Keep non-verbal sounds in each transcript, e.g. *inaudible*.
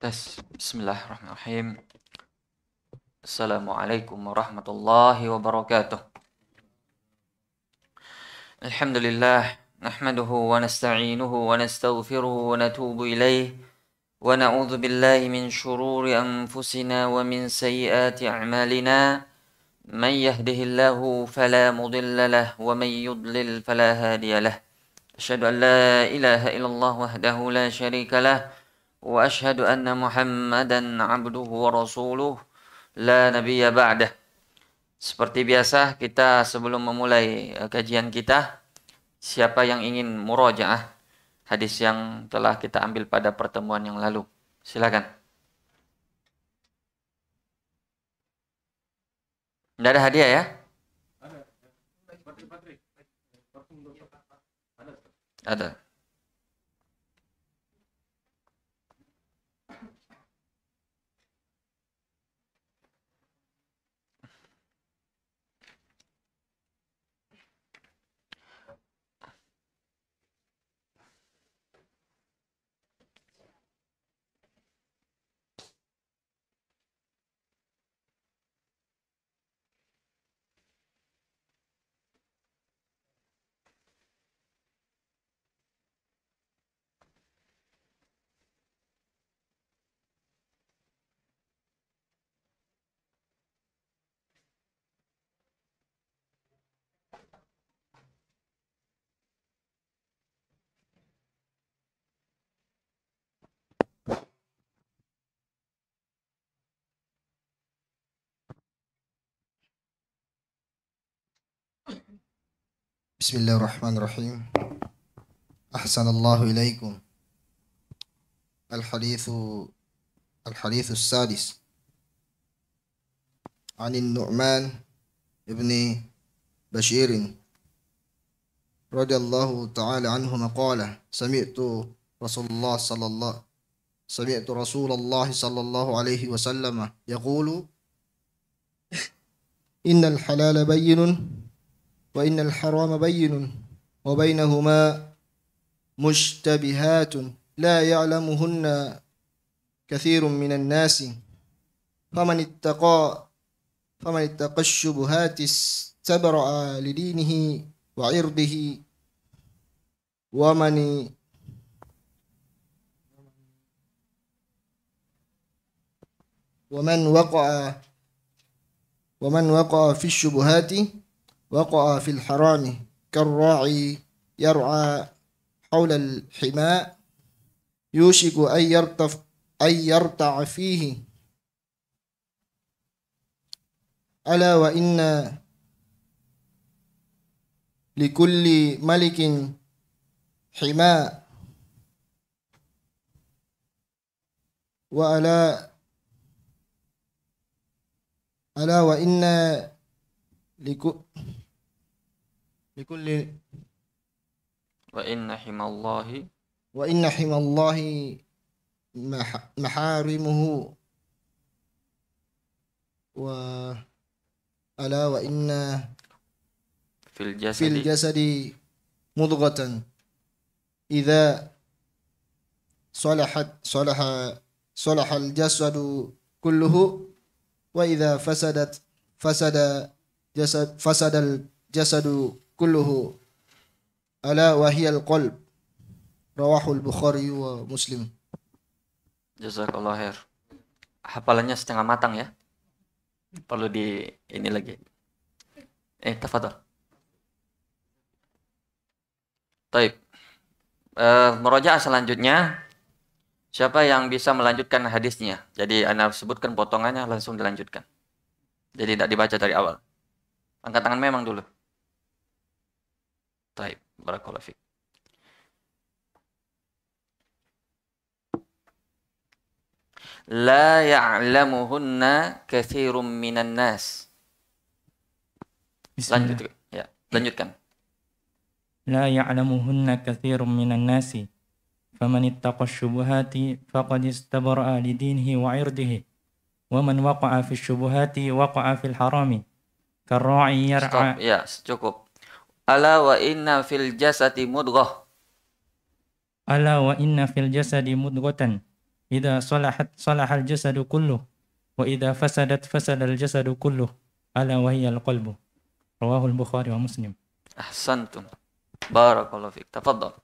تس بسم الله الرحمن الرحيم السلام عليكم ورحمة الله وبركاته الحمد لله نحمده ونستعينه ونستغفره ونتوب إليه ونعوذ بالله من شرور أنفسنا ومن سيئات أعمالنا من يهده الله فلا مضل له ومن يضلل فلا هادي له أشهد أن لا إله إلا الله وحده لا شريك له واشهد ان محمدا عبده ورسوله la nabiyya ba'dah seperti biasa kita sebelum memulai eh, kajian kita siapa yang ingin murojaah hadis yang telah kita ambil pada pertemuan yang lalu silakan Tidak ada hadiah ya? Ada. Ada. بسم الله الرحمن الرحيم أحسن الله إليكم الحديث الحديث السادس عن النعمان ابن بشير رضي الله تعالى عنهما قال سمعت رسول الله صلى الله سمعت رسول الله صلى الله عليه وسلم يقول إن الحلال بين وإن الحرام بين وبينهما مشتبهات لا يعلمهن كثير من الناس فمن اتقى فمن اتقى الشبهات استبرع لدينه وعرضه ومن ومن وقع ومن وقع في الشبهات وقع في الحرام كالراعي يرعى حول الحماء يوشك أن يرتف أن يرتع فيه ألا وإن لكل ملك حماء وألا ألا وإن لكل لكل وإن حمى الله وإن حمى الله محارمه و ألا وإن في الجسد في الجسد مضغة إذا صلحت صلح صلح الجسد كله وإذا فسدت فسد جسد فسد الجسد kulluhu ala wahiyal qalb rawahul Bukhari wa Muslim. Jazakallah khair. Hafalannya setengah matang ya. Perlu di ini lagi. Eh, tafadhol. Taib. Uh, selanjutnya siapa yang bisa melanjutkan hadisnya. Jadi Anda sebutkan potongannya langsung dilanjutkan. Jadi tidak dibaca dari awal. Angkat tangan memang dulu. طيب بارك الله فيك لا يعلمهن كثير من الناس lanjut ya lanjutkan لا يعلمهن كثير من الناس فمن اتقى الشبهات فقد استبرأ لدينه وعرضه ومن وقع في الشبهات وقع في الحرام كالراعي يرعى ya cukup Ala wa inna fil jasadi mudghah. Ala wa inna fil jasadi mudghatan. Idza salahat salahal jasadu kulluh wa idza fasadat fasadal jasadu kulluh. Ala wa hiya qalbu. al Bukhari wa Muslim. Ahsantum. Barakallahu fik. Tafadhal.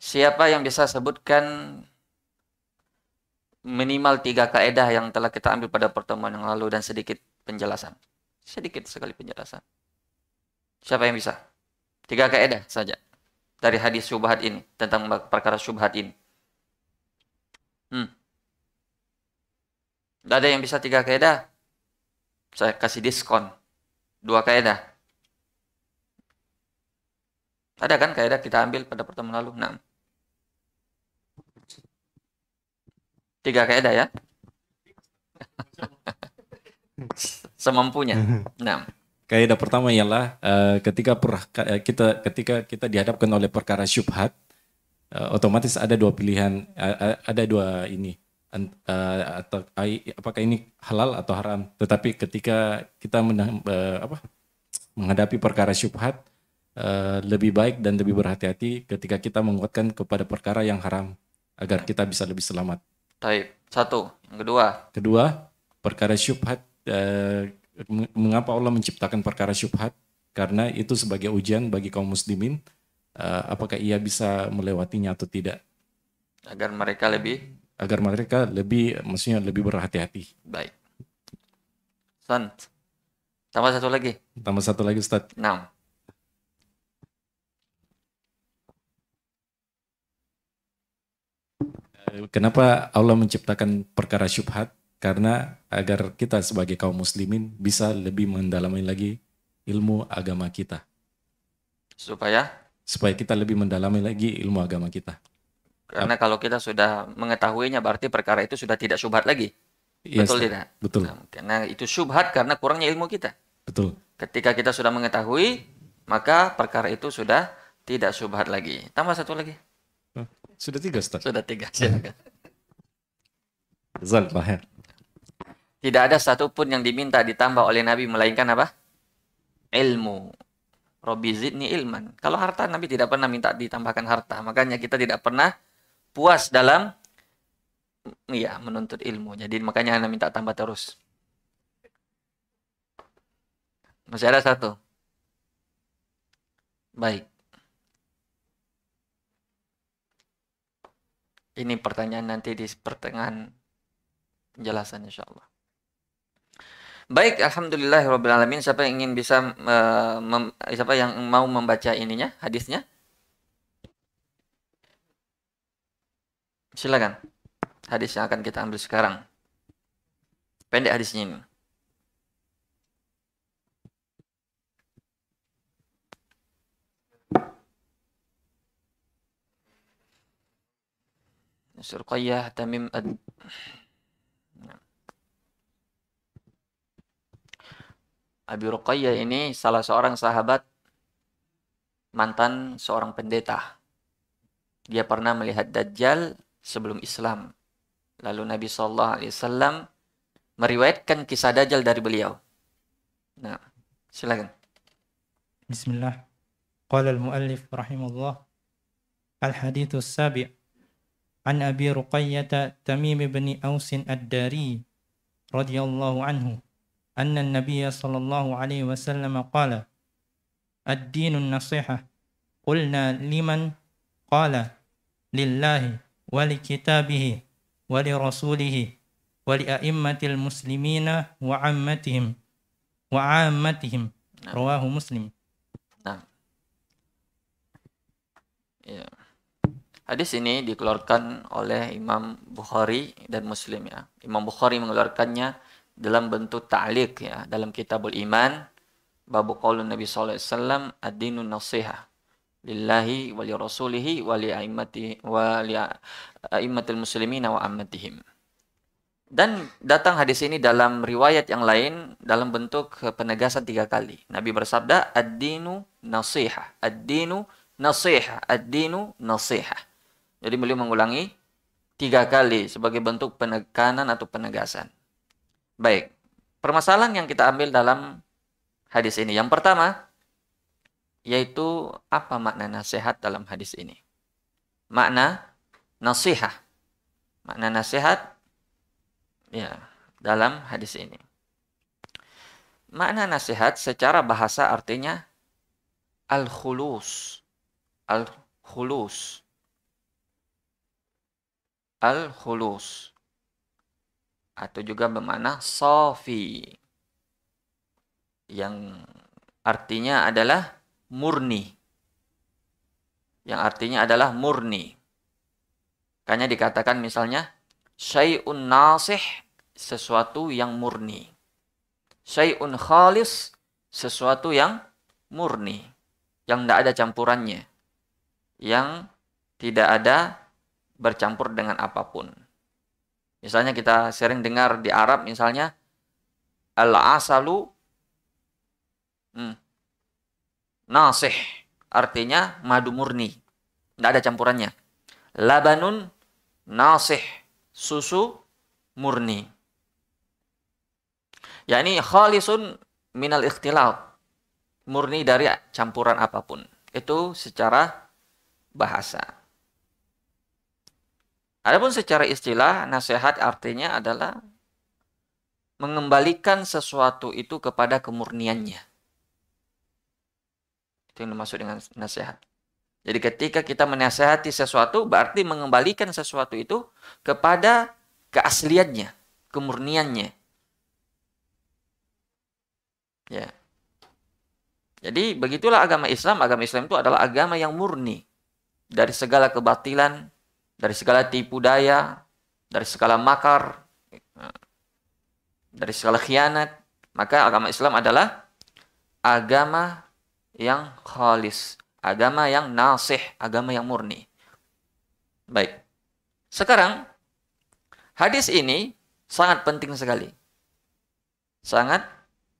Siapa yang bisa sebutkan minimal tiga kaedah yang telah kita ambil pada pertemuan yang lalu dan sedikit penjelasan sedikit sekali penjelasan. Siapa yang bisa? Tiga kaidah saja dari hadis syubhat ini tentang perkara syubhat ini. Hmm. Tidak ada yang bisa tiga kaidah. Saya kasih diskon dua kaidah. Ada kan kaidah kita ambil pada pertemuan lalu? Nah. Tiga kaidah ya. *laughs* *laughs* semampunya. Mhm. Nah, kaidah pertama ialah uh, ketika per, eh, kita ketika kita dihadapkan oleh perkara syubhat, uh, otomatis ada dua pilihan, uh, ada dua ini uh, atau apakah ini halal atau haram. Tetapi ketika kita menang, uh, apa, menghadapi perkara syubhat uh, lebih baik dan lebih berhati-hati ketika kita menguatkan kepada perkara yang haram agar kita bisa lebih selamat. Taib. Satu. kedua. Kedua, perkara syubhat Eh, mengapa Allah menciptakan perkara syubhat? Karena itu sebagai ujian bagi kaum muslimin eh, apakah ia bisa melewatinya atau tidak. Agar mereka lebih agar mereka lebih maksudnya lebih berhati-hati. Baik. Sant. Tambah satu lagi. Tambah satu lagi Ustaz. Nah. Kenapa Allah menciptakan perkara syubhat? karena agar kita sebagai kaum muslimin bisa lebih mendalami lagi ilmu agama kita. Supaya? Supaya kita lebih mendalami lagi ilmu agama kita. Karena Ap kalau kita sudah mengetahuinya berarti perkara itu sudah tidak syubhat lagi. Yes, iya, betul tidak? Betul. karena nah, itu syubhat karena kurangnya ilmu kita. Betul. Ketika kita sudah mengetahui, maka perkara itu sudah tidak syubhat lagi. Tambah satu lagi. Sudah tiga, Ustaz. Sudah tiga, silakan. *laughs* Zal tidak ada satupun yang diminta ditambah oleh Nabi melainkan apa? Ilmu. Robi zidni ilman. Kalau harta Nabi tidak pernah minta ditambahkan harta, makanya kita tidak pernah puas dalam ya menuntut ilmu. Jadi makanya Anda minta tambah terus. Masih ada satu. Baik. Ini pertanyaan nanti di pertengahan penjelasan insya Allah. Baik, alhamdulillah rabbil alamin. Siapa yang ingin bisa uh, mem, siapa yang mau membaca ininya, hadisnya? Silakan. Hadis yang akan kita ambil sekarang. Pendek hadisnya ini. Surqayyah Tamim Ad Abi Ruqayyah ini salah seorang sahabat mantan seorang pendeta. Dia pernah melihat Dajjal sebelum Islam. Lalu Nabi Shallallahu Alaihi Wasallam meriwayatkan kisah Dajjal dari beliau. Nah, silakan. Bismillah. Qala al-muallif rahimahullah. الحديث Sabi' an Abi رقية Tamim bin Ausin Ad-Dari radhiyallahu anhu. أن النبي صلى الله عليه وسلم قال الدين النصيحة قلنا لمن قال لله ولكتابه ولرسوله ولأئمة المسلمين وعمتهم وعامتهم رواه مسلم nah. ya. Hadis ini dikeluarkan oleh Imam Bukhari dan Muslim ya. Imam Bukhari mengeluarkannya dalam bentuk ta'liq ya dalam kitabul iman babu qaulun nabi sallallahu alaihi wasallam ad-dinun nasiha lillahi wa li rasulihi wa li aimmati wa li aimmatil muslimin wa ammatihim dan datang hadis ini dalam riwayat yang lain dalam bentuk penegasan tiga kali. Nabi bersabda, "Ad-dinu nasiha, ad-dinu nasiha, ad-dinu nasiha." Jadi beliau mengulangi tiga kali sebagai bentuk penekanan atau penegasan. Baik. Permasalahan yang kita ambil dalam hadis ini. Yang pertama, yaitu apa makna nasihat dalam hadis ini. Makna nasihat. Makna nasihat ya dalam hadis ini. Makna nasihat secara bahasa artinya al-khulus. Al-khulus. Al-khulus atau juga bermakna sofi yang artinya adalah murni yang artinya adalah murni makanya dikatakan misalnya syai'un nasih sesuatu yang murni syai'un khalis sesuatu yang murni yang tidak ada campurannya yang tidak ada bercampur dengan apapun Misalnya kita sering dengar di Arab misalnya al-asalu hmm, nasih artinya madu murni. Tidak ada campurannya. Labanun nasih susu murni. Ya ini khalisun minal ikhtilaf murni dari campuran apapun. Itu secara bahasa. Adapun secara istilah, nasihat artinya adalah mengembalikan sesuatu itu kepada kemurniannya. Itu yang dimaksud dengan nasihat. Jadi ketika kita menasehati sesuatu, berarti mengembalikan sesuatu itu kepada keasliannya, kemurniannya. Ya. Jadi begitulah agama Islam. Agama Islam itu adalah agama yang murni dari segala kebatilan, dari segala tipu daya, dari segala makar, dari segala khianat. Maka agama Islam adalah agama yang khalis, agama yang nasih, agama yang murni. Baik. Sekarang hadis ini sangat penting sekali. Sangat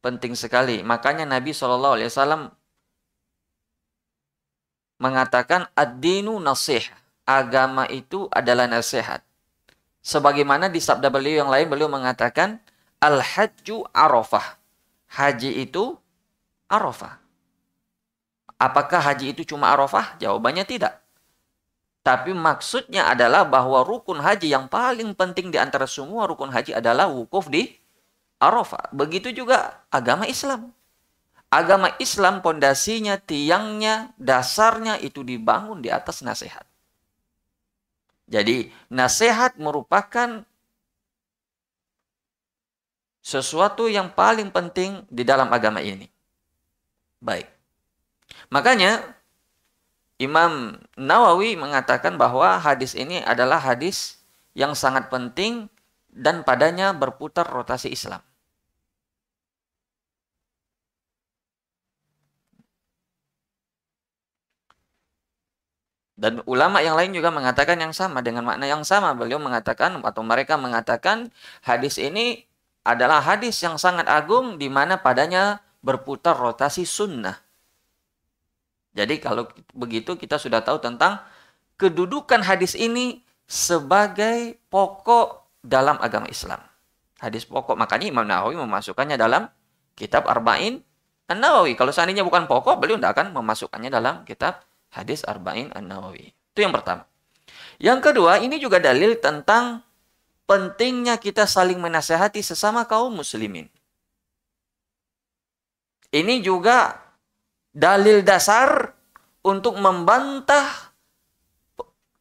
penting sekali. Makanya Nabi Shallallahu alaihi wasallam mengatakan ad-dinu nasiha agama itu adalah nasihat. Sebagaimana di sabda beliau yang lain beliau mengatakan al-hajju arafah. Haji itu arafah. Apakah haji itu cuma arafah? Jawabannya tidak. Tapi maksudnya adalah bahwa rukun haji yang paling penting di antara semua rukun haji adalah wukuf di Arafah. Begitu juga agama Islam. Agama Islam pondasinya, tiangnya, dasarnya itu dibangun di atas nasihat. Jadi nasihat merupakan sesuatu yang paling penting di dalam agama ini. Baik. Makanya Imam Nawawi mengatakan bahwa hadis ini adalah hadis yang sangat penting dan padanya berputar rotasi Islam. Dan ulama yang lain juga mengatakan yang sama dengan makna yang sama. Beliau mengatakan atau mereka mengatakan hadis ini adalah hadis yang sangat agung di mana padanya berputar rotasi sunnah. Jadi kalau begitu kita sudah tahu tentang kedudukan hadis ini sebagai pokok dalam agama Islam. Hadis pokok. Makanya Imam Nawawi memasukkannya dalam kitab Arba'in An-Nawawi. Kalau seandainya bukan pokok, beliau tidak akan memasukkannya dalam kitab Hadis Arba'in An-Nawawi. Itu yang pertama. Yang kedua, ini juga dalil tentang pentingnya kita saling menasehati sesama kaum muslimin. Ini juga dalil dasar untuk membantah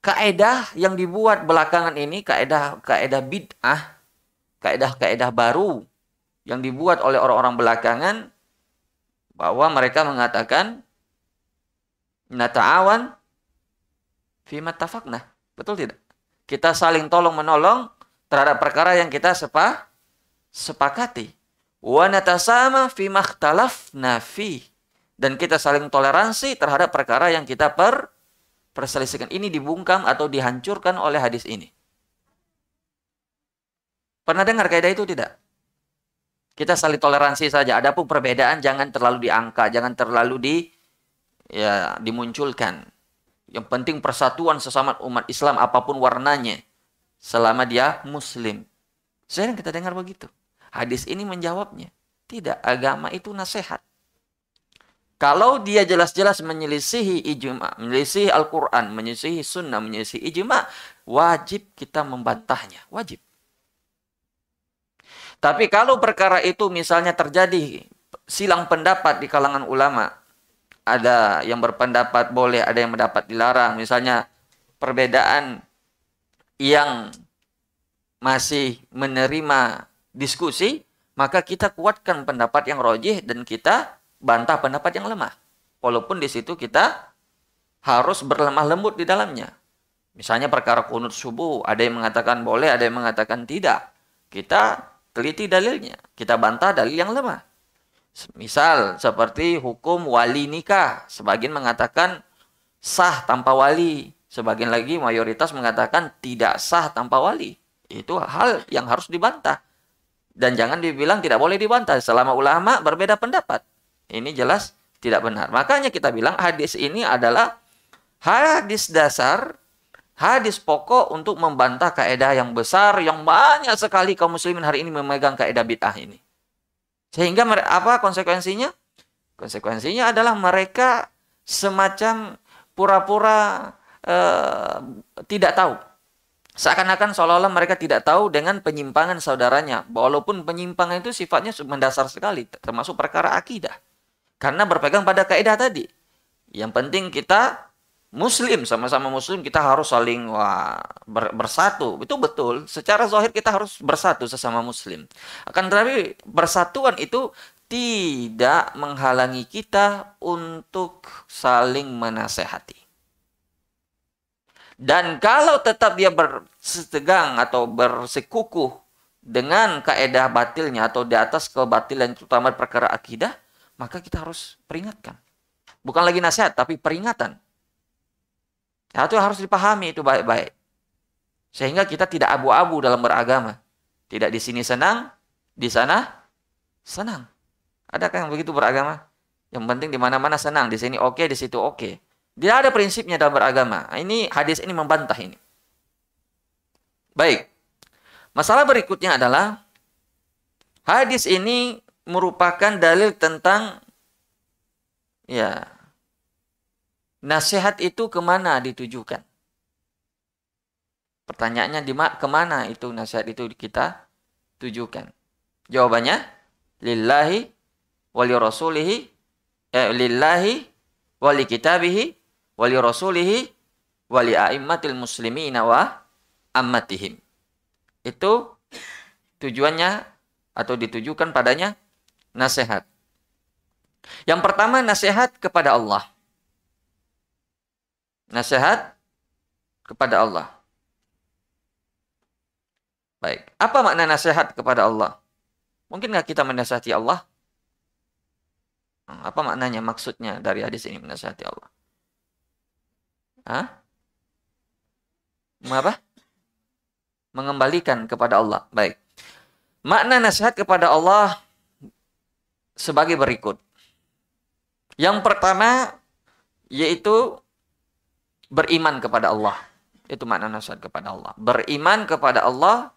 kaedah yang dibuat belakangan ini, kaedah kaedah bid'ah, kaedah-kaedah baru yang dibuat oleh orang-orang belakangan bahwa mereka mengatakan Nata'awan fima tafakna. Betul tidak? Kita saling tolong menolong terhadap perkara yang kita sepa sepakati. Wa natasama fima ikhtalafna fi. Dan kita saling toleransi terhadap perkara yang kita per perselisihkan. Ini dibungkam atau dihancurkan oleh hadis ini. Pernah dengar kaidah itu tidak? Kita saling toleransi saja. Adapun perbedaan jangan terlalu diangkat, jangan terlalu di ya dimunculkan. Yang penting persatuan sesama umat Islam apapun warnanya selama dia muslim. Sering kita dengar begitu. Hadis ini menjawabnya. Tidak, agama itu nasihat. Kalau dia jelas-jelas menyelisihi ijma, menyelisihi Al-Quran, menyelisihi sunnah, menyelisihi ijma, wajib kita membantahnya. Wajib. Tapi kalau perkara itu misalnya terjadi silang pendapat di kalangan ulama, ada yang berpendapat boleh, ada yang mendapat dilarang. Misalnya perbedaan yang masih menerima diskusi, maka kita kuatkan pendapat yang rojih dan kita bantah pendapat yang lemah. Walaupun di situ kita harus berlemah lembut di dalamnya. Misalnya perkara kunut subuh, ada yang mengatakan boleh, ada yang mengatakan tidak. Kita teliti dalilnya, kita bantah dalil yang lemah. Misal seperti hukum wali nikah, sebagian mengatakan sah tanpa wali, sebagian lagi mayoritas mengatakan tidak sah tanpa wali. Itu hal yang harus dibantah. Dan jangan dibilang tidak boleh dibantah selama ulama berbeda pendapat. Ini jelas tidak benar. Makanya kita bilang hadis ini adalah hadis dasar, hadis pokok untuk membantah kaidah yang besar yang banyak sekali kaum muslimin hari ini memegang kaidah bid'ah ini. Sehingga apa konsekuensinya? Konsekuensinya adalah mereka semacam pura-pura eh, tidak tahu. Seakan-akan seolah-olah mereka tidak tahu dengan penyimpangan saudaranya. Walaupun penyimpangan itu sifatnya mendasar sekali, termasuk perkara akidah. Karena berpegang pada kaidah tadi. Yang penting kita Muslim sama-sama Muslim kita harus saling wah, ber, bersatu itu betul secara zahir kita harus bersatu sesama Muslim akan tetapi persatuan itu tidak menghalangi kita untuk saling menasehati dan kalau tetap dia bersetegang atau bersekukuh dengan kaedah batilnya atau di atas kebatilan terutama perkara akidah maka kita harus peringatkan bukan lagi nasihat tapi peringatan Nah, itu harus dipahami itu baik-baik. Sehingga kita tidak abu-abu dalam beragama. Tidak di sini senang, di sana senang. Adakah yang begitu beragama? Yang penting di mana-mana senang, di sini oke, di situ oke. Okay. Tidak ada prinsipnya dalam beragama. Nah, ini hadis ini membantah ini. Baik. Masalah berikutnya adalah hadis ini merupakan dalil tentang ya nasihat itu kemana ditujukan? Pertanyaannya di kemana itu nasihat itu kita tujukan? Jawabannya lillahi wali rasulihi eh, lillahi wali kitabihi wali rasulihi wali a'immatil muslimina wa ammatihim. Itu tujuannya atau ditujukan padanya nasihat. Yang pertama nasihat kepada Allah nasihat kepada Allah. Baik, apa makna nasihat kepada Allah? Mungkin nggak kita menasihati Allah? Hmm, apa maknanya, maksudnya dari hadis ini menasihati Allah? Hah? Apa? Mengembalikan kepada Allah. Baik. Makna nasihat kepada Allah sebagai berikut. Yang pertama, yaitu beriman kepada Allah. Itu makna nasihat kepada Allah. Beriman kepada Allah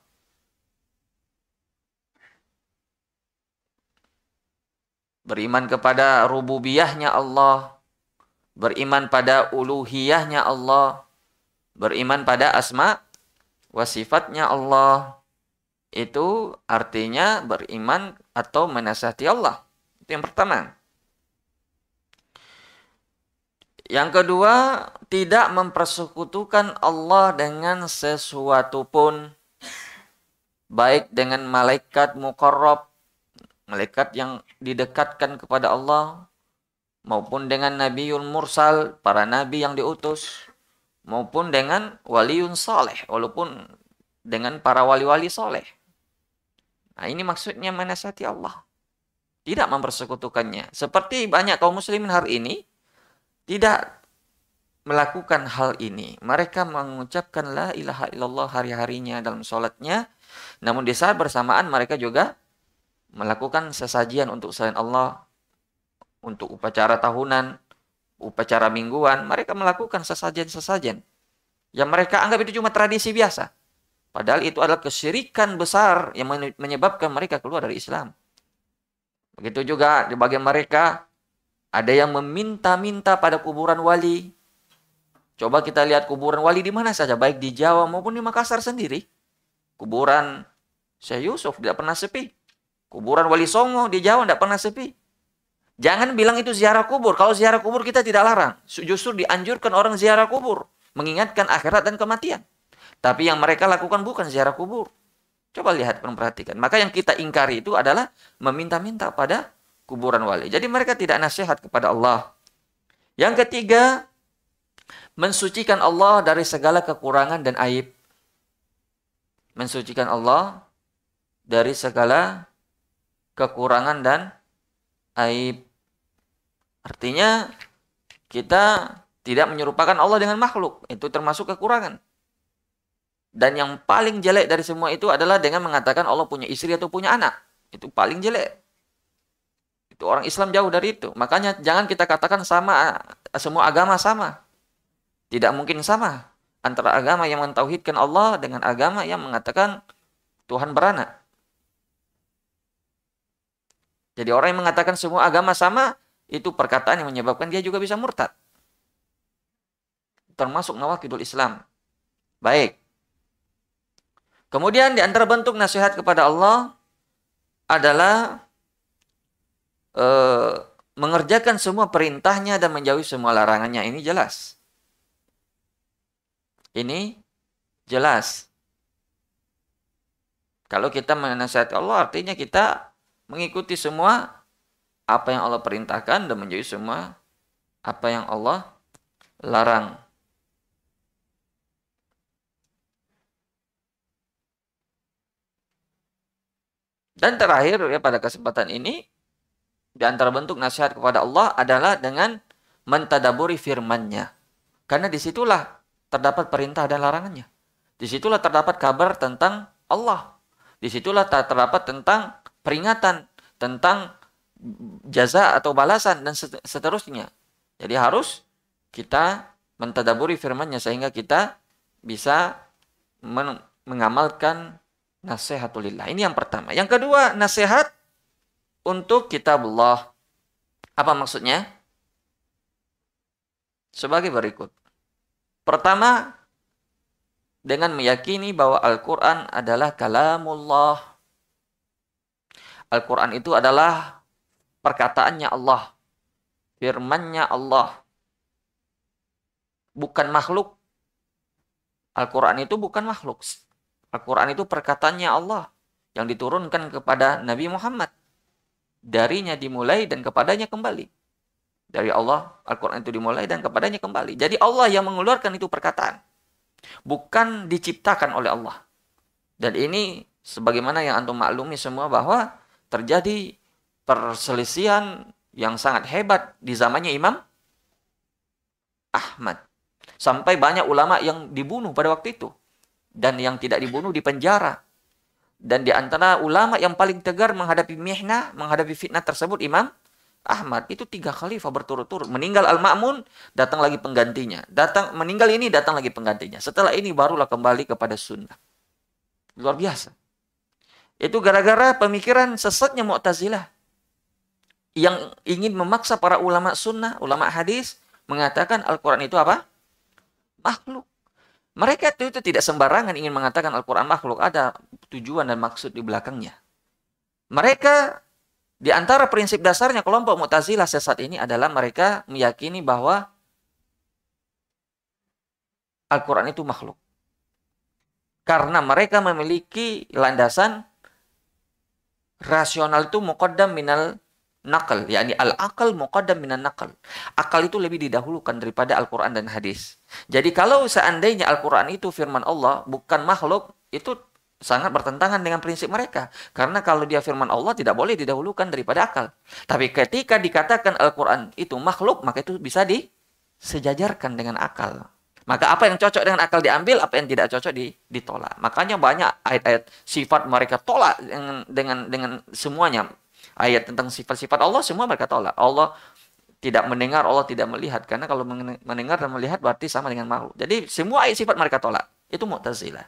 beriman kepada rububiyahnya Allah, beriman pada uluhiyahnya Allah, beriman pada asma wasifatnya Allah. Itu artinya beriman atau menasihati Allah. Itu yang pertama. Yang kedua, tidak mempersekutukan Allah dengan sesuatu pun. Baik dengan malaikat mukarrab, malaikat yang didekatkan kepada Allah, maupun dengan nabiul mursal, para nabi yang diutus, maupun dengan waliun soleh, walaupun dengan para wali-wali soleh. Nah, ini maksudnya menasihati Allah. Tidak mempersekutukannya. Seperti banyak kaum muslimin hari ini, tidak melakukan hal ini. Mereka mengucapkan la ilaha illallah hari-harinya dalam sholatnya. Namun di saat bersamaan mereka juga melakukan sesajian untuk selain Allah, untuk upacara tahunan, upacara mingguan. Mereka melakukan sesajian sesajian yang mereka anggap itu cuma tradisi biasa. Padahal itu adalah kesyirikan besar yang menyebabkan mereka keluar dari Islam. Begitu juga di bagian mereka ada yang meminta-minta pada kuburan wali. Coba kita lihat kuburan wali di mana saja, baik di Jawa maupun di Makassar sendiri. Kuburan Syekh Yusuf tidak pernah sepi. Kuburan Wali Songo di Jawa tidak pernah sepi. Jangan bilang itu ziarah kubur. Kalau ziarah kubur kita tidak larang. Justru dianjurkan orang ziarah kubur. Mengingatkan akhirat dan kematian. Tapi yang mereka lakukan bukan ziarah kubur. Coba lihat, perhatikan. Maka yang kita ingkari itu adalah meminta-minta pada kuburan wali. Jadi mereka tidak nasihat kepada Allah. Yang ketiga, mensucikan Allah dari segala kekurangan dan aib. Mensucikan Allah dari segala kekurangan dan aib. Artinya kita tidak menyerupakan Allah dengan makhluk. Itu termasuk kekurangan. Dan yang paling jelek dari semua itu adalah dengan mengatakan Allah punya istri atau punya anak. Itu paling jelek itu orang Islam jauh dari itu makanya jangan kita katakan sama semua agama sama tidak mungkin sama antara agama yang mentauhidkan Allah dengan agama yang mengatakan Tuhan beranak jadi orang yang mengatakan semua agama sama itu perkataan yang menyebabkan dia juga bisa murtad termasuk nawakidul Islam baik kemudian di antara bentuk nasihat kepada Allah adalah e, mengerjakan semua perintahnya dan menjauhi semua larangannya ini jelas. Ini jelas. Kalau kita menasihati Allah artinya kita mengikuti semua apa yang Allah perintahkan dan menjauhi semua apa yang Allah larang. Dan terakhir ya pada kesempatan ini di antara bentuk nasihat kepada Allah adalah dengan mentadaburi Firman-Nya Karena disitulah terdapat perintah dan larangannya. Disitulah terdapat kabar tentang Allah. Disitulah terdapat tentang peringatan, tentang jaza atau balasan, dan seterusnya. Jadi harus kita mentadaburi Firman-Nya sehingga kita bisa mengamalkan nasihatulillah. Ini yang pertama. Yang kedua, nasihat untuk Allah. Apa maksudnya? Sebagai berikut. Pertama, dengan meyakini bahwa Al-Quran adalah kalamullah. Al-Quran itu adalah perkataannya Allah. Firmannya Allah. Bukan makhluk. Al-Quran itu bukan makhluk. Al-Quran itu perkataannya Allah yang diturunkan kepada Nabi Muhammad darinya dimulai dan kepadanya kembali. Dari Allah, Al-Quran itu dimulai dan kepadanya kembali. Jadi Allah yang mengeluarkan itu perkataan. Bukan diciptakan oleh Allah. Dan ini sebagaimana yang antum maklumi semua bahwa terjadi perselisihan yang sangat hebat di zamannya Imam Ahmad. Sampai banyak ulama yang dibunuh pada waktu itu. Dan yang tidak dibunuh di penjara. Dan di antara ulama yang paling tegar menghadapi mihnah, menghadapi fitnah tersebut Imam Ahmad itu tiga khalifah berturut-turut meninggal Al-Ma'mun datang lagi penggantinya datang meninggal ini datang lagi penggantinya setelah ini barulah kembali kepada sunnah luar biasa itu gara-gara pemikiran sesatnya Mu'tazilah yang ingin memaksa para ulama sunnah ulama hadis mengatakan Al-Quran itu apa makhluk mereka itu, itu tidak sembarangan ingin mengatakan Al-Quran makhluk. Ada tujuan dan maksud di belakangnya. Mereka di antara prinsip dasarnya kelompok Mu'tazilah sesat ini adalah mereka meyakini bahwa Al-Quran itu makhluk. Karena mereka memiliki landasan rasional itu muqaddam minal nakal yakni al akal muqaddam minan nakal akal itu lebih didahulukan daripada Al-Qur'an dan hadis jadi kalau seandainya Al-Qur'an itu firman Allah bukan makhluk itu sangat bertentangan dengan prinsip mereka karena kalau dia firman Allah tidak boleh didahulukan daripada akal tapi ketika dikatakan Al-Qur'an itu makhluk maka itu bisa disejajarkan dengan akal maka apa yang cocok dengan akal diambil, apa yang tidak cocok ditolak. Makanya banyak ayat-ayat sifat mereka tolak dengan dengan, dengan semuanya ayat tentang sifat-sifat Allah semua mereka tolak. Allah tidak mendengar, Allah tidak melihat. Karena kalau mendengar dan melihat berarti sama dengan makhluk. Jadi semua ayat sifat mereka tolak. Itu Mu'tazilah.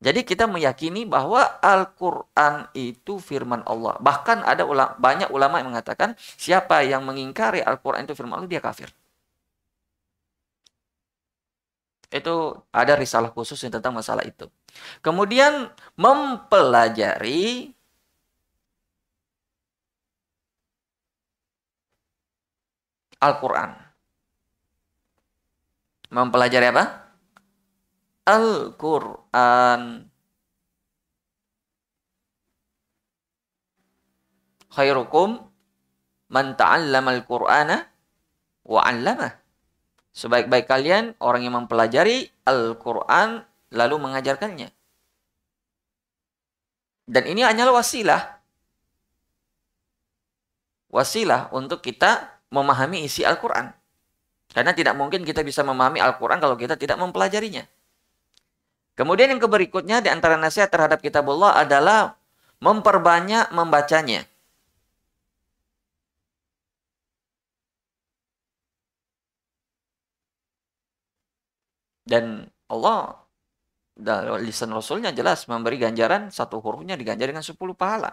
Jadi kita meyakini bahwa Al-Quran itu firman Allah. Bahkan ada ulama, banyak ulama yang mengatakan siapa yang mengingkari Al-Quran itu firman Allah, dia kafir. Itu ada risalah khusus yang tentang masalah itu. Kemudian mempelajari Al-Quran. Mempelajari apa? Al-Quran. Khairukum man ta'allama al-Qur'ana wa Sebaik-baik kalian orang yang mempelajari Al-Qur'an lalu mengajarkannya. Dan ini hanyalah wasilah. Wasilah untuk kita memahami isi Al-Quran. Karena tidak mungkin kita bisa memahami Al-Quran kalau kita tidak mempelajarinya. Kemudian yang keberikutnya di antara nasihat terhadap kitab Allah adalah memperbanyak membacanya. Dan Allah dalam lisan Rasulnya jelas memberi ganjaran satu hurufnya diganjar dengan sepuluh pahala.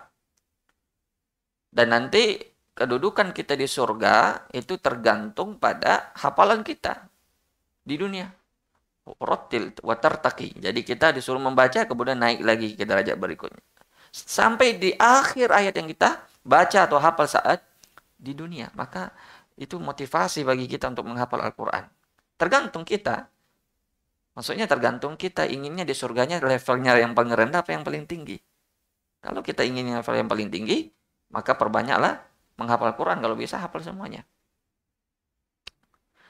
Dan nanti kedudukan kita di surga itu tergantung pada hafalan kita di dunia. Rotil water taki. Jadi kita disuruh membaca kemudian naik lagi ke derajat berikutnya. Sampai di akhir ayat yang kita baca atau hafal saat di dunia. Maka itu motivasi bagi kita untuk menghafal Al-Quran. Tergantung kita. Maksudnya tergantung kita inginnya di surganya levelnya yang paling rendah apa yang paling tinggi. Kalau kita ingin level yang paling tinggi, maka perbanyaklah menghafal Quran kalau bisa hafal semuanya.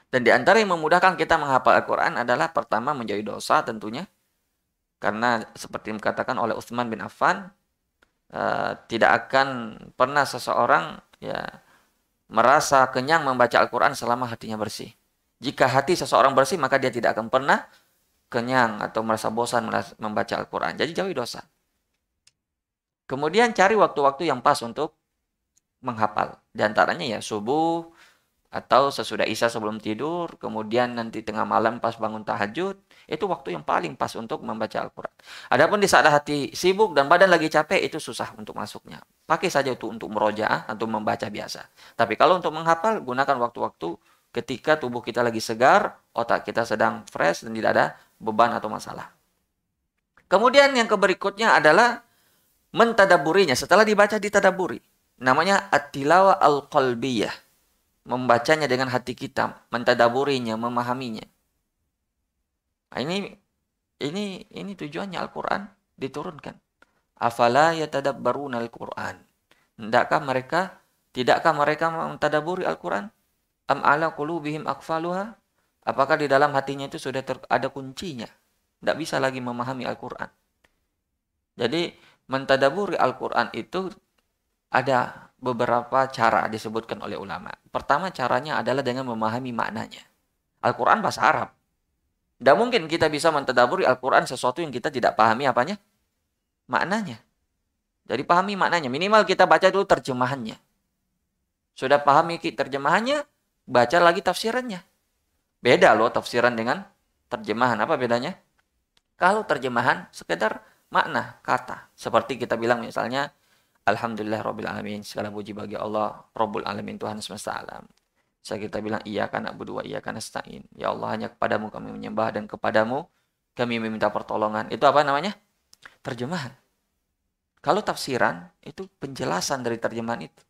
Dan di antara yang memudahkan kita menghafal Al-Quran adalah pertama menjauhi dosa tentunya. Karena seperti yang dikatakan oleh Utsman bin Affan, uh, tidak akan pernah seseorang ya merasa kenyang membaca Al-Quran selama hatinya bersih. Jika hati seseorang bersih, maka dia tidak akan pernah kenyang atau merasa bosan membaca Al-Quran. Jadi jauhi dosa. Kemudian cari waktu-waktu yang pas untuk menghafal. Di antaranya ya subuh atau sesudah isya sebelum tidur, kemudian nanti tengah malam pas bangun tahajud, itu waktu yang paling pas untuk membaca Al-Quran. Adapun di saat hati sibuk dan badan lagi capek, itu susah untuk masuknya. Pakai saja itu untuk merojaah atau membaca biasa. Tapi kalau untuk menghafal, gunakan waktu-waktu ketika tubuh kita lagi segar, otak kita sedang fresh dan tidak ada beban atau masalah. Kemudian yang keberikutnya adalah mentadaburinya. Setelah dibaca ditadaburi namanya at al-qalbiyah. Membacanya dengan hati kita, mentadaburinya, memahaminya. Nah, ini ini ini tujuannya Al-Qur'an diturunkan. Afala yatadabbaruna al-Qur'an. Hendakkah mereka tidakkah mereka mentadaburi Al-Qur'an? Am ala qulubihim akfaluha? Apakah di dalam hatinya itu sudah ter, ada kuncinya? Tidak bisa lagi memahami Al-Qur'an. Jadi mentadaburi Al-Qur'an itu ada beberapa cara disebutkan oleh ulama. Pertama caranya adalah dengan memahami maknanya. Al-Quran bahasa Arab. Tidak mungkin kita bisa mentadaburi Al-Quran sesuatu yang kita tidak pahami apanya. Maknanya. Jadi pahami maknanya. Minimal kita baca dulu terjemahannya. Sudah pahami terjemahannya, baca lagi tafsirannya. Beda loh tafsiran dengan terjemahan. Apa bedanya? Kalau terjemahan sekedar makna, kata. Seperti kita bilang misalnya, Alhamdulillah Rabbil Alamin. Segala puji bagi Allah Rabbul Alamin Tuhan semesta alam. Saya kita bilang iya kan nak iya kan nasta'in. Ya Allah hanya kepadamu kami menyembah dan kepadamu kami meminta pertolongan. Itu apa namanya? Terjemahan. Kalau tafsiran itu penjelasan dari terjemahan itu.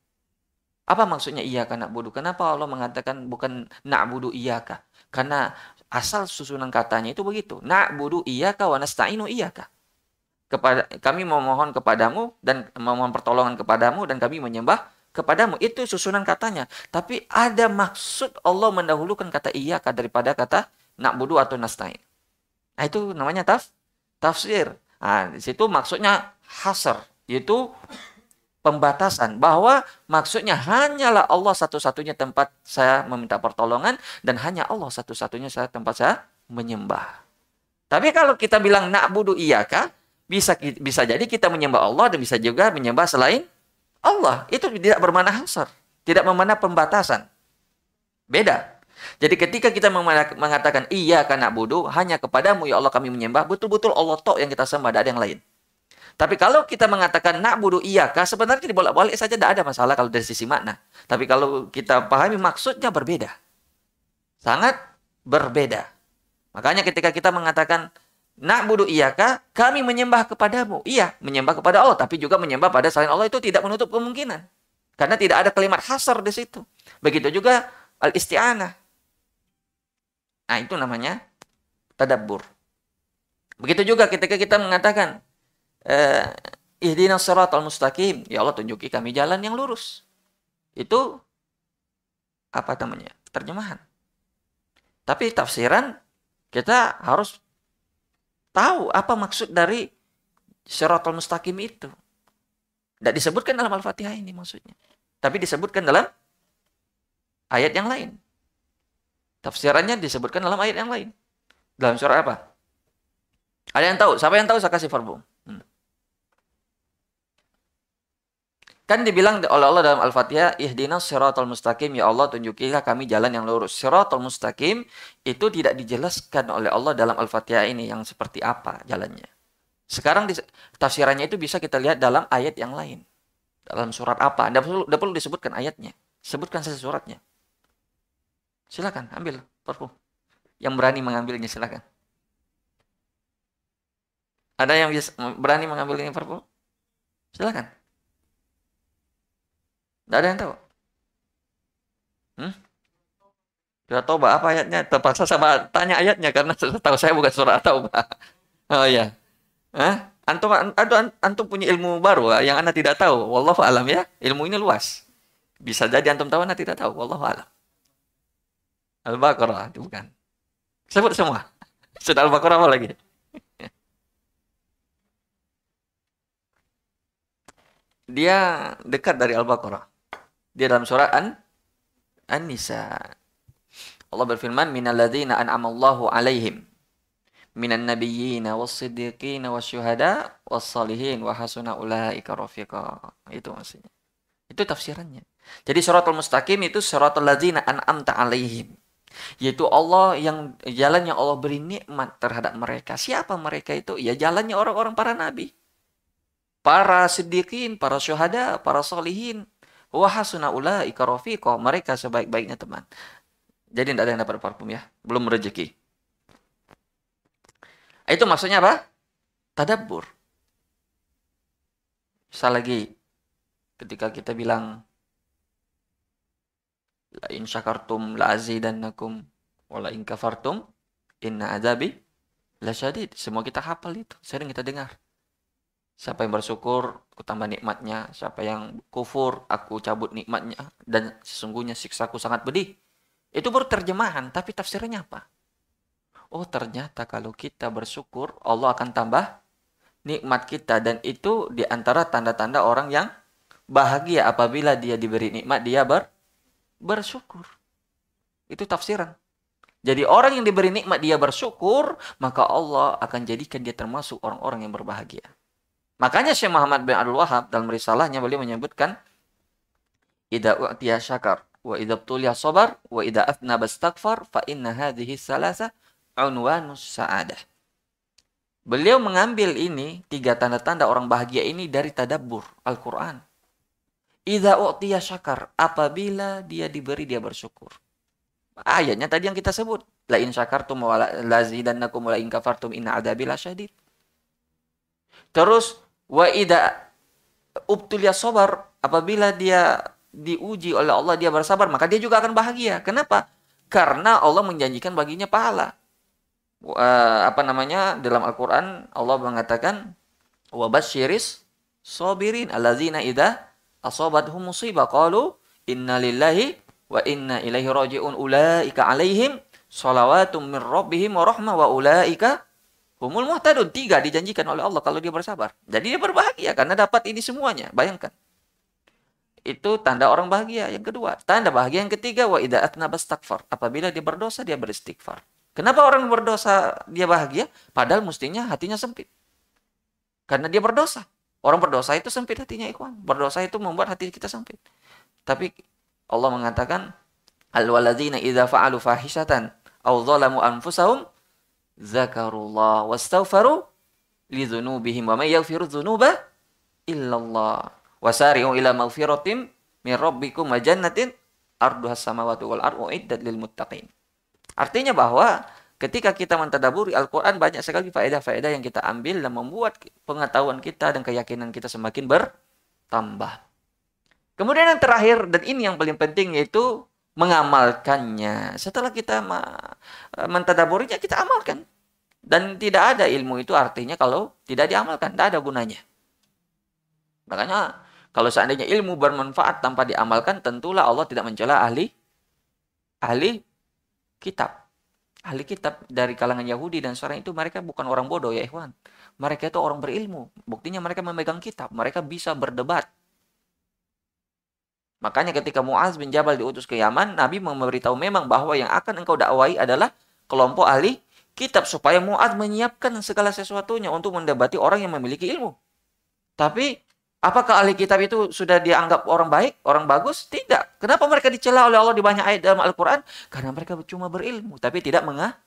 Apa maksudnya iya kan budu? Kenapa Allah mengatakan bukan nak budu iya iyaka? Karena asal susunan katanya itu begitu. Nak budu iya kah? wa nasta'inu kah? kepada kami memohon kepadamu dan memohon pertolongan kepadamu dan kami menyembah kepadamu itu susunan katanya tapi ada maksud Allah mendahulukan kata iya daripada kata nak budu atau nasta'in nah itu namanya taf tafsir nah di situ maksudnya hasr yaitu pembatasan bahwa maksudnya hanyalah Allah satu-satunya tempat saya meminta pertolongan dan hanya Allah satu-satunya saya tempat saya menyembah tapi kalau kita bilang nak iya kah bisa bisa jadi kita menyembah Allah dan bisa juga menyembah selain Allah. Itu tidak bermana hasar, tidak memana pembatasan. Beda. Jadi ketika kita mengatakan iya karena budu hanya kepadamu ya Allah kami menyembah betul-betul Allah tok yang kita sembah tidak ada yang lain. Tapi kalau kita mengatakan nak budu iya kah sebenarnya dibolak-balik saja tidak ada masalah kalau dari sisi makna. Tapi kalau kita pahami maksudnya berbeda. Sangat berbeda. Makanya ketika kita mengatakan Nak budu iyaka, kami menyembah kepadamu. Iya, menyembah kepada Allah, tapi juga menyembah pada selain Allah itu tidak menutup kemungkinan. Karena tidak ada kalimat hasar di situ. Begitu juga al-isti'anah. Nah, itu namanya tadabbur. Begitu juga ketika kita mengatakan, eh, Ihdina siratal mustaqim. Ya Allah tunjuki kami jalan yang lurus. Itu apa namanya? Terjemahan. Tapi tafsiran kita harus tahu apa maksud dari syaratul mustaqim itu. Tidak disebutkan dalam Al-Fatihah ini maksudnya. Tapi disebutkan dalam ayat yang lain. Tafsirannya disebutkan dalam ayat yang lain. Dalam surah apa? Ada yang tahu? Siapa yang tahu saya kasih verbum? Kan dibilang oleh Allah dalam Al-Fatihah, ihdina siratal mustaqim, ya Allah tunjukilah kami jalan yang lurus. Siratal mustaqim itu tidak dijelaskan oleh Allah dalam Al-Fatihah ini yang seperti apa jalannya. Sekarang tafsirannya itu bisa kita lihat dalam ayat yang lain. Dalam surat apa? anda perlu, perlu disebutkan ayatnya. Sebutkan saja suratnya. Silakan ambil perpu. Yang berani mengambilnya silakan. Ada yang bisa, berani mengambil ini perpu? Silakan. Tidak ada yang tahu. Hmm? Surat Taubah apa ayatnya? Terpaksa sama tanya ayatnya karena saya tahu saya bukan surat Taubah. *laughs* Oh ya. Hah? Antum, antum, antum punya ilmu baru ah, yang anda tidak tahu. Wallahu alam ya. Ilmu ini luas. Bisa jadi antum tahu anda tidak tahu. Wallahu alam. Al-Baqarah itu bukan. Sebut semua. *laughs* Sudah Al-Baqarah apa lagi? *laughs* Dia dekat dari Al-Baqarah di dalam surah An An-Nisa. Allah berfirman, "Minalladzina an'amallahu 'alaihim minan nabiyyina was-siddiqin wasyuhada was-salihin wa hasuna ulaika rafiqa." Itu maksudnya. Itu tafsirannya. Jadi suratul mustaqim itu suratul ladzina an'amta 'alaihim. Yaitu Allah yang jalan yang Allah beri nikmat terhadap mereka. Siapa mereka itu? Ya jalannya orang-orang para nabi. Para siddiqin, para syuhada, para solihin, mereka sebaik-baiknya teman. Jadi tidak ada yang dapat parfum ya. Belum rezeki. Nah, itu maksudnya apa? Tadabbur. Misal lagi ketika kita bilang la in syakartum la azidannakum wa la in kafartum inna azabi la syadid. Semua kita hafal itu, sering kita dengar. Siapa yang bersyukur, aku tambah nikmatnya. Siapa yang kufur, aku cabut nikmatnya. Dan sesungguhnya siksa siksaku sangat pedih. Itu baru terjemahan, tapi tafsirnya apa? Oh ternyata kalau kita bersyukur, Allah akan tambah nikmat kita. Dan itu diantara tanda-tanda orang yang bahagia apabila dia diberi nikmat, dia ber bersyukur. Itu tafsiran. Jadi orang yang diberi nikmat dia bersyukur, maka Allah akan jadikan dia termasuk orang-orang yang berbahagia. Makanya Syekh Muhammad bin Abdul Wahab dalam risalahnya beliau menyebutkan Ida u'tiya syakar wa idza tuliya sabar wa idza afna bastaghfar fa inna hadhihi salasa unwanus sa'adah. Beliau mengambil ini tiga tanda-tanda orang bahagia ini dari tadabbur Al-Qur'an. Idza u'tiya syakar, apabila dia diberi dia bersyukur. Ayatnya tadi yang kita sebut, la in syakartum wa la zidannakum wa la in kafartum inna adzabi lasyadid. Terus Wa ida ubtulia sobar apabila dia diuji oleh Allah dia bersabar maka dia juga akan bahagia. Kenapa? Karena Allah menjanjikan baginya pahala. Uh, apa namanya dalam Al-Qur'an Allah mengatakan wa basyiris sabirin allazina idza asabathum musibah qalu inna lillahi wa inna ilaihi raji'un ulaika alaihim salawatum min rabbihim wa rahmah wa ulaika Humul muhtadun tiga dijanjikan oleh Allah kalau dia bersabar. Jadi dia berbahagia karena dapat ini semuanya. Bayangkan. Itu tanda orang bahagia. Yang kedua, tanda bahagia yang ketiga wa idza atnaba Apabila dia berdosa dia beristighfar. Kenapa orang berdosa dia bahagia padahal mestinya hatinya sempit? Karena dia berdosa. Orang berdosa itu sempit hatinya ikhwan. Berdosa itu membuat hati kita sempit. Tapi Allah mengatakan al waladzina idha fa'alu fahishatan, aw anfusahum zakarullah wastaghfaru lidzunubihim wa may yaghfiru dzunuba illallah wasari'u ila maghfiratin min rabbikum wa jannatin arduha samawati wal ardu iddat lil muttaqin. Artinya bahwa ketika kita mentadaburi Al-Qur'an banyak sekali faedah-faedah yang kita ambil dan membuat pengetahuan kita dan keyakinan kita semakin bertambah. Kemudian yang terakhir dan ini yang paling penting yaitu mengamalkannya. Setelah kita eh, mentadaburinya kita amalkan. Dan tidak ada ilmu itu artinya kalau tidak diamalkan, tidak ada gunanya. Makanya kalau seandainya ilmu bermanfaat tanpa diamalkan, tentulah Allah tidak mencela ahli ahli kitab. Ahli kitab dari kalangan Yahudi dan seorang itu mereka bukan orang bodoh ya ikhwan. Mereka itu orang berilmu. Buktinya mereka memegang kitab, mereka bisa berdebat Makanya ketika Muaz bin Jabal diutus ke Yaman, Nabi memberitahu memang bahwa yang akan engkau dakwai adalah kelompok ahli kitab supaya Muaz menyiapkan segala sesuatunya untuk mendebati orang yang memiliki ilmu. Tapi apakah ahli kitab itu sudah dianggap orang baik, orang bagus? Tidak. Kenapa mereka dicela oleh Allah di banyak ayat dalam Al-Qur'an? Karena mereka cuma berilmu tapi tidak mengah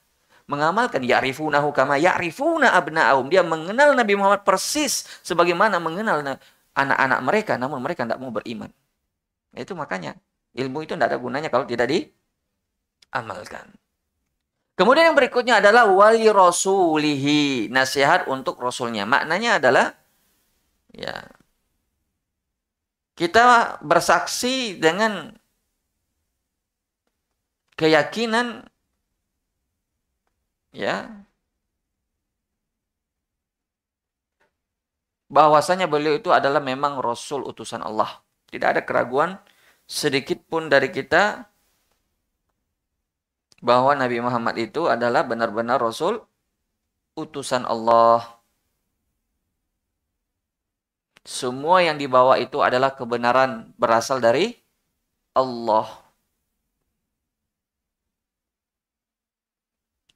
mengamalkan ya'rifunahu kama ya'rifuna abna'ahum. Dia mengenal Nabi Muhammad persis sebagaimana mengenal anak-anak mereka namun mereka tidak mau beriman. Itu makanya ilmu itu tidak ada gunanya kalau tidak diamalkan. Kemudian yang berikutnya adalah wali rasulihi, nasihat untuk rasulnya. Maknanya adalah ya kita bersaksi dengan keyakinan ya bahwasanya beliau itu adalah memang rasul utusan Allah tidak ada keraguan sedikit pun dari kita bahwa Nabi Muhammad itu adalah benar-benar rasul utusan Allah. Semua yang dibawa itu adalah kebenaran berasal dari Allah.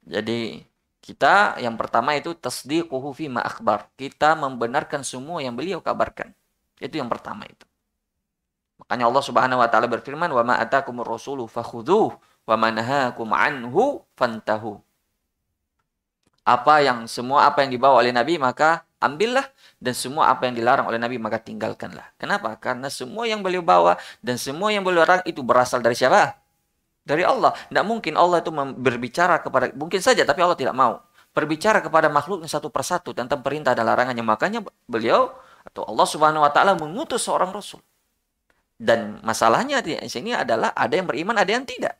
Jadi kita yang pertama itu tasdiquhu fi akbar. Kita membenarkan semua yang beliau kabarkan. Itu yang pertama itu. Makanya Allah Subhanahu wa taala berfirman, "Wa ma atakumur rasulu fakhudhuh wa ma anhu fantahu." Apa yang semua apa yang dibawa oleh Nabi maka ambillah dan semua apa yang dilarang oleh Nabi maka tinggalkanlah. Kenapa? Karena semua yang beliau bawa dan semua yang beliau larang itu berasal dari siapa? Dari Allah. Tidak mungkin Allah itu berbicara kepada mungkin saja tapi Allah tidak mau berbicara kepada makhluk satu persatu tentang perintah dan larangannya. Makanya beliau atau Allah Subhanahu wa taala mengutus seorang rasul. Dan masalahnya di sini adalah ada yang beriman, ada yang tidak.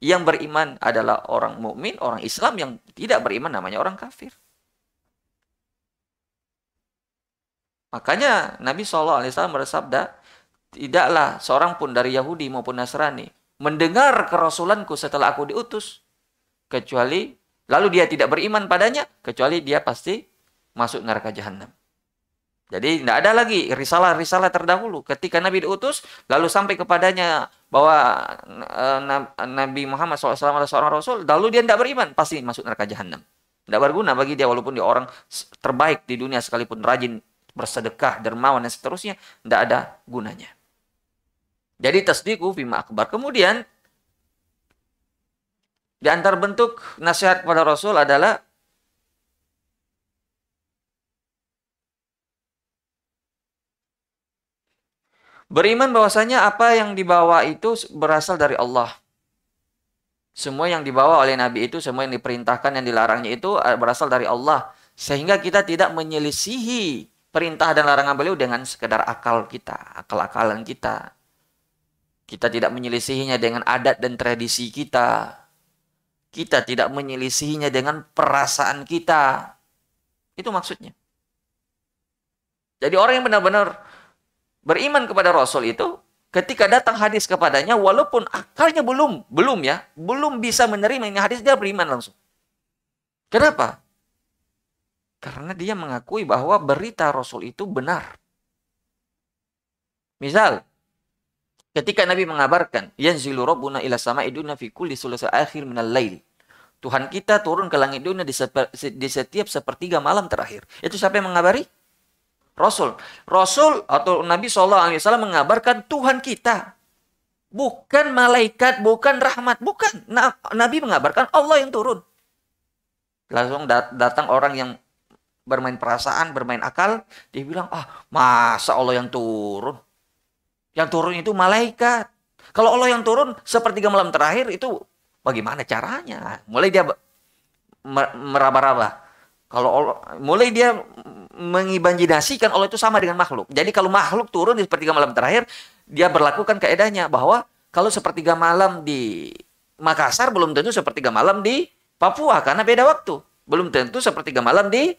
Yang beriman adalah orang mukmin, orang Islam yang tidak beriman namanya orang kafir. Makanya Nabi Shallallahu Alaihi Wasallam bersabda, tidaklah seorang pun dari Yahudi maupun Nasrani mendengar kerasulanku setelah aku diutus, kecuali lalu dia tidak beriman padanya, kecuali dia pasti masuk neraka jahanam. Jadi tidak ada lagi risalah-risalah terdahulu. Ketika Nabi diutus, lalu sampai kepadanya bahwa uh, Nabi Muhammad SAW adalah seorang Rasul, lalu dia tidak beriman, pasti masuk neraka jahanam. Tidak berguna bagi dia walaupun dia orang terbaik di dunia sekalipun rajin bersedekah, dermawan dan seterusnya, tidak ada gunanya. Jadi tasdiku bima akbar. Kemudian di antar bentuk nasihat kepada Rasul adalah Beriman bahwasanya apa yang dibawa itu berasal dari Allah. Semua yang dibawa oleh Nabi itu, semua yang diperintahkan, yang dilarangnya itu eh, berasal dari Allah. Sehingga kita tidak menyelisihi perintah dan larangan beliau dengan sekedar akal kita, akal-akalan kita. Kita tidak menyelisihinya dengan adat dan tradisi kita. Kita tidak menyelisihinya dengan perasaan kita. Itu maksudnya. Jadi orang yang benar-benar beriman kepada Rasul itu ketika datang hadis kepadanya walaupun akalnya belum belum ya belum bisa menerima ini hadis dia beriman langsung kenapa karena dia mengakui bahwa berita Rasul itu benar misal ketika Nabi mengabarkan yanzilu rabbuna ila sama'i dunya fi kulli sulasa akhir minal lail Tuhan kita turun ke langit dunia di, setiap sepertiga malam terakhir. Itu siapa yang mengabari? Rasul. Rasul atau Nabi Shallallahu Alaihi Wasallam mengabarkan Tuhan kita, bukan malaikat, bukan rahmat, bukan. Nabi mengabarkan Allah yang turun. Langsung datang orang yang bermain perasaan, bermain akal, dia bilang, ah masa Allah yang turun? Yang turun itu malaikat. Kalau Allah yang turun sepertiga malam terakhir itu bagaimana caranya? Mulai dia meraba-raba kalau Allah, mulai dia mengibanjinasikan Allah itu sama dengan makhluk. Jadi kalau makhluk turun di sepertiga malam terakhir, dia berlakukan kaedahnya bahwa kalau sepertiga malam di Makassar belum tentu sepertiga malam di Papua karena beda waktu. Belum tentu sepertiga malam di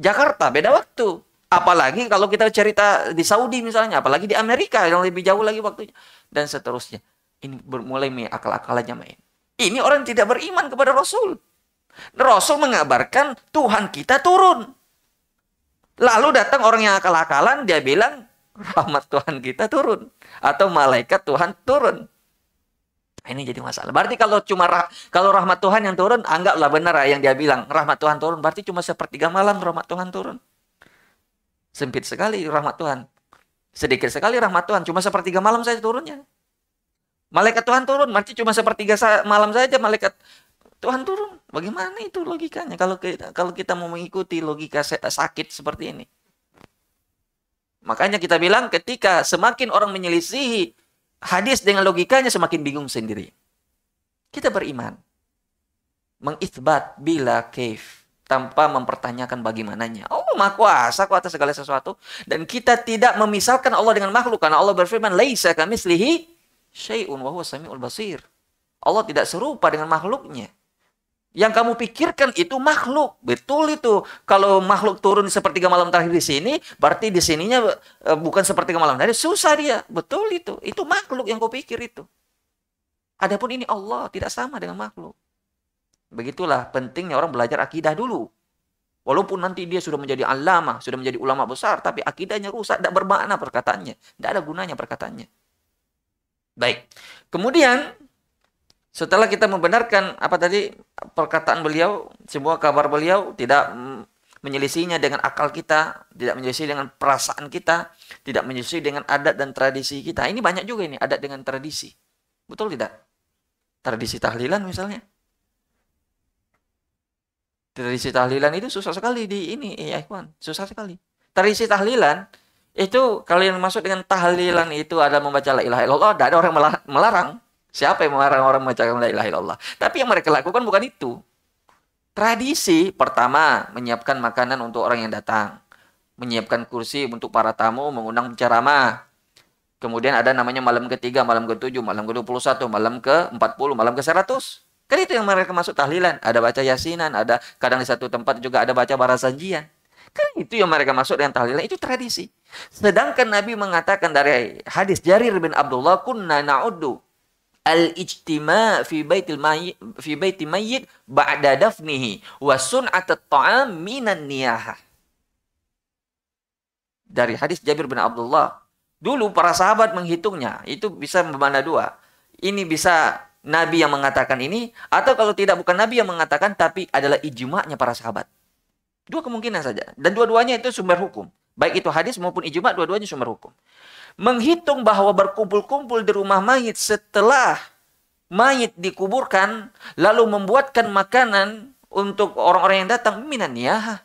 Jakarta, beda waktu. Apalagi kalau kita cerita di Saudi misalnya, apalagi di Amerika yang lebih jauh lagi waktunya dan seterusnya. Ini mulai akal-akalannya main. Ini orang tidak beriman kepada Rasul. Rasul mengabarkan Tuhan kita turun. Lalu datang orang yang akal-akalan, dia bilang rahmat Tuhan kita turun. Atau malaikat Tuhan turun. Nah, ini jadi masalah. Berarti kalau cuma rah kalau rahmat Tuhan yang turun, anggaplah benar ya yang dia bilang. Rahmat Tuhan turun, berarti cuma sepertiga malam rahmat Tuhan turun. Sempit sekali rahmat Tuhan. Sedikit sekali rahmat Tuhan, cuma sepertiga malam saja turunnya. Malaikat Tuhan turun, berarti cuma sepertiga malam saja malaikat Tuhan turun. Bagaimana itu logikanya kalau kita, kalau kita mau mengikuti logika sakit seperti ini? Makanya kita bilang ketika semakin orang menyelisihi hadis dengan logikanya semakin bingung sendiri. Kita beriman. Mengisbat bila keif. Tanpa mempertanyakan bagaimananya. Allah oh, maha kuasa ku atas segala sesuatu. Dan kita tidak memisalkan Allah dengan makhluk. Karena Allah berfirman, Laisa selihi syai'un wa huwa sami'ul basir. Allah tidak serupa dengan makhluknya. Yang kamu pikirkan itu makhluk. Betul itu. Kalau makhluk turun seperti malam terakhir di sini, berarti di sininya e, bukan seperti malam terakhir. Susah dia. Betul itu. Itu makhluk yang kau pikir itu. Adapun ini Allah tidak sama dengan makhluk. Begitulah pentingnya orang belajar akidah dulu. Walaupun nanti dia sudah menjadi alama, sudah menjadi ulama besar, tapi akidahnya rusak, tidak bermakna perkataannya. Tidak ada gunanya perkataannya. Baik. Kemudian setelah kita membenarkan apa tadi perkataan beliau, semua kabar beliau tidak menyelisihinya dengan akal kita, tidak menyelisih dengan perasaan kita, tidak menyelisih dengan adat dan tradisi kita. Ini banyak juga ini adat dengan tradisi. Betul tidak? Tradisi tahlilan misalnya. Tradisi tahlilan itu susah sekali di ini, eh, ya ikhwan, susah sekali. Tradisi tahlilan itu kalian yang masuk dengan tahlilan itu ada membaca la ilaha illallah, ada orang melarang Siapa yang melarang orang mengucapkan la ilaha illallah? Tapi yang mereka lakukan bukan itu. Tradisi pertama menyiapkan makanan untuk orang yang datang, menyiapkan kursi untuk para tamu, mengundang ceramah. Kemudian ada namanya malam ketiga, malam ketujuh, malam ke-21, malam ke-40, malam ke-100. Kan itu yang mereka masuk tahlilan. Ada baca yasinan, ada kadang di satu tempat juga ada baca bara sajian. Kan itu yang mereka masuk dengan tahlilan. Itu tradisi. Sedangkan Nabi mengatakan dari hadis Jarir bin Abdullah, kunna na'udu al-ijtima' fi baitil mayyit fi baiti mayyit ba'da dafnihi wa sun'at at-ta'am minan niyahah. Dari hadis Jabir bin Abdullah. Dulu para sahabat menghitungnya, itu bisa mana dua. Ini bisa nabi yang mengatakan ini atau kalau tidak bukan nabi yang mengatakan tapi adalah ijma'nya para sahabat. Dua kemungkinan saja dan dua-duanya itu sumber hukum. Baik itu hadis maupun ijma' dua-duanya sumber hukum menghitung bahwa berkumpul-kumpul di rumah mayit setelah mayit dikuburkan lalu membuatkan makanan untuk orang-orang yang datang minan ya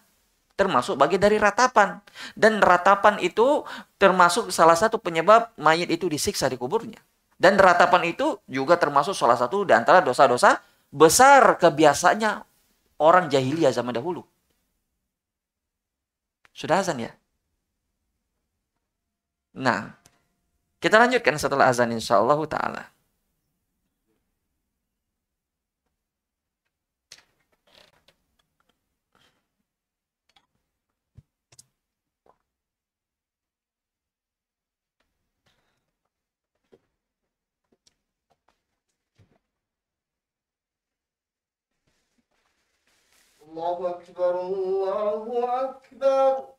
termasuk bagi dari ratapan dan ratapan itu termasuk salah satu penyebab mayit itu disiksa di kuburnya dan ratapan itu juga termasuk salah satu di antara dosa-dosa besar kebiasaannya orang jahiliyah zaman dahulu sudah azan ya nah kita lanjutkan setelah azan insyaallah taala. الله Akbar, الله Akbar.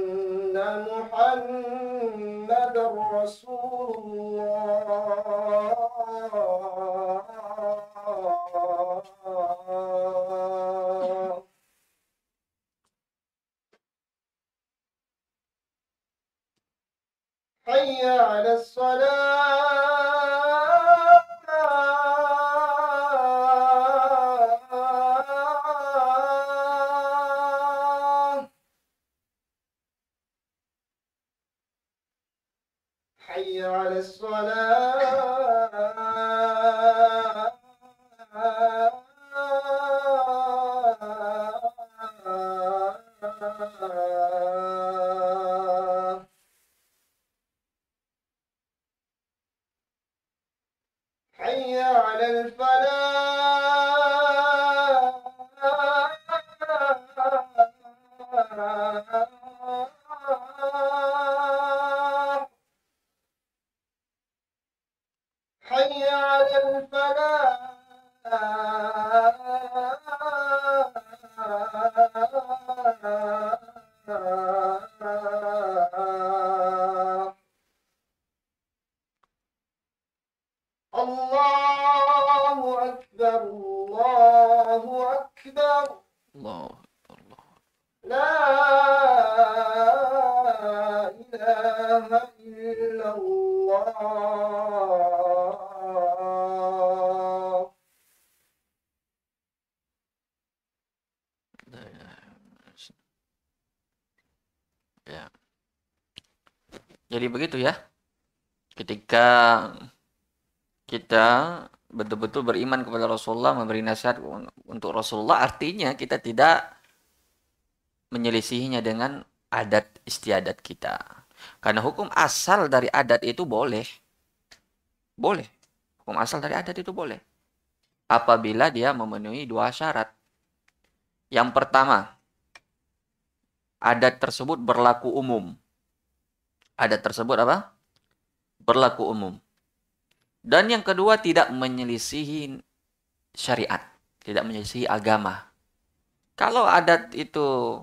sara beriman kepada Rasulullah, memberi nasihat untuk Rasulullah, artinya kita tidak menyelisihinya dengan adat istiadat kita. Karena hukum asal dari adat itu boleh. Boleh. Hukum asal dari adat itu boleh. Apabila dia memenuhi dua syarat. Yang pertama, adat tersebut berlaku umum. Adat tersebut apa? Berlaku umum. Dan yang kedua tidak menyelisihi syariat, tidak menyelisihi agama. Kalau adat itu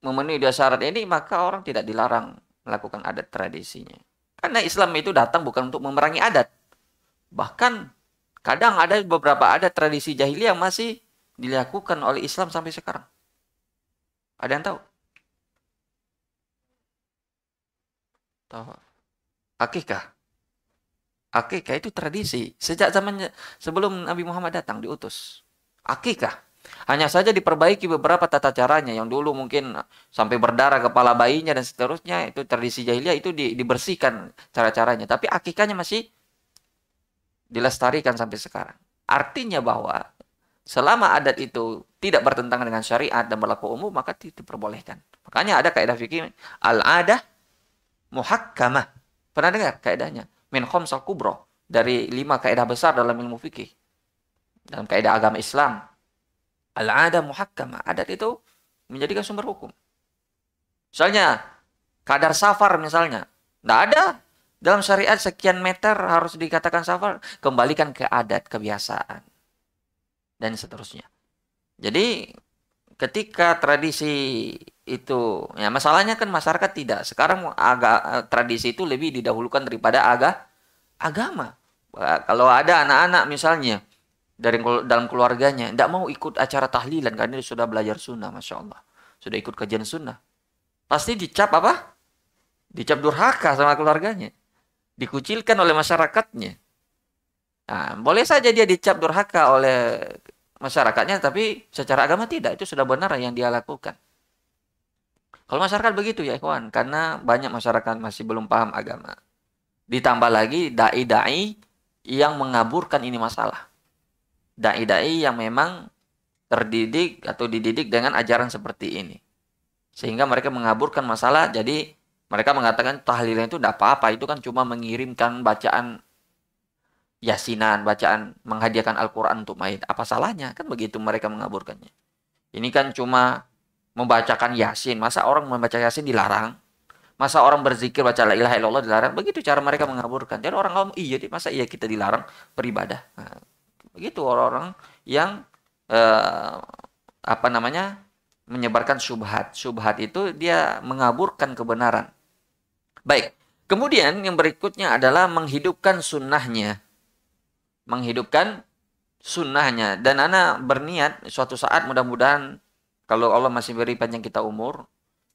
memenuhi dua syarat ini, maka orang tidak dilarang melakukan adat tradisinya. Karena Islam itu datang bukan untuk memerangi adat. Bahkan kadang ada beberapa adat tradisi jahiliyah masih dilakukan oleh Islam sampai sekarang. Ada yang tahu? Tahu. Akikah? Akikah itu tradisi sejak zaman sebelum Nabi Muhammad datang diutus. Akikah hanya saja diperbaiki beberapa tata caranya yang dulu mungkin sampai berdarah kepala bayinya dan seterusnya itu tradisi jahiliyah itu di, dibersihkan cara-caranya tapi akikahnya masih dilestarikan sampai sekarang. Artinya bahwa selama adat itu tidak bertentangan dengan syariat dan berlaku umum maka tidak diperbolehkan. Makanya ada kaidah fikih al-adah muhakkamah. Pernah dengar kaidahnya? min kubro dari lima kaidah besar dalam ilmu fikih dalam kaidah agama Islam al-ada muhakkama adat itu menjadikan sumber hukum misalnya kadar safar misalnya tidak ada dalam syariat sekian meter harus dikatakan safar kembalikan ke adat kebiasaan dan seterusnya jadi ketika tradisi itu ya masalahnya kan masyarakat tidak sekarang agak tradisi itu lebih didahulukan daripada aga agama kalau ada anak-anak misalnya dari dalam keluarganya tidak mau ikut acara tahlilan karena dia sudah belajar sunnah masya Allah sudah ikut kajian sunnah pasti dicap apa dicap durhaka sama keluarganya dikucilkan oleh masyarakatnya nah, boleh saja dia dicap durhaka oleh masyarakatnya tapi secara agama tidak itu sudah benar yang dia lakukan kalau masyarakat begitu ya ikhwan, karena banyak masyarakat masih belum paham agama. Ditambah lagi dai-dai yang mengaburkan ini masalah. Dai-dai yang memang terdidik atau dididik dengan ajaran seperti ini. Sehingga mereka mengaburkan masalah, jadi mereka mengatakan tahlilan itu tidak apa-apa, itu kan cuma mengirimkan bacaan yasinan, bacaan menghadiahkan Al-Quran untuk main. Apa salahnya? Kan begitu mereka mengaburkannya. Ini kan cuma membacakan Yasin. Masa orang membaca Yasin dilarang? Masa orang berzikir baca la ilaha illallah dilarang? Begitu cara mereka mengaburkan. Jadi orang ngomong, iya di masa iya kita dilarang beribadah? Nah, begitu orang-orang yang eh, apa namanya menyebarkan subhat. Subhat itu dia mengaburkan kebenaran. Baik. Kemudian yang berikutnya adalah menghidupkan sunnahnya. Menghidupkan sunnahnya. Dan anak berniat suatu saat mudah-mudahan kalau Allah masih beri panjang kita umur,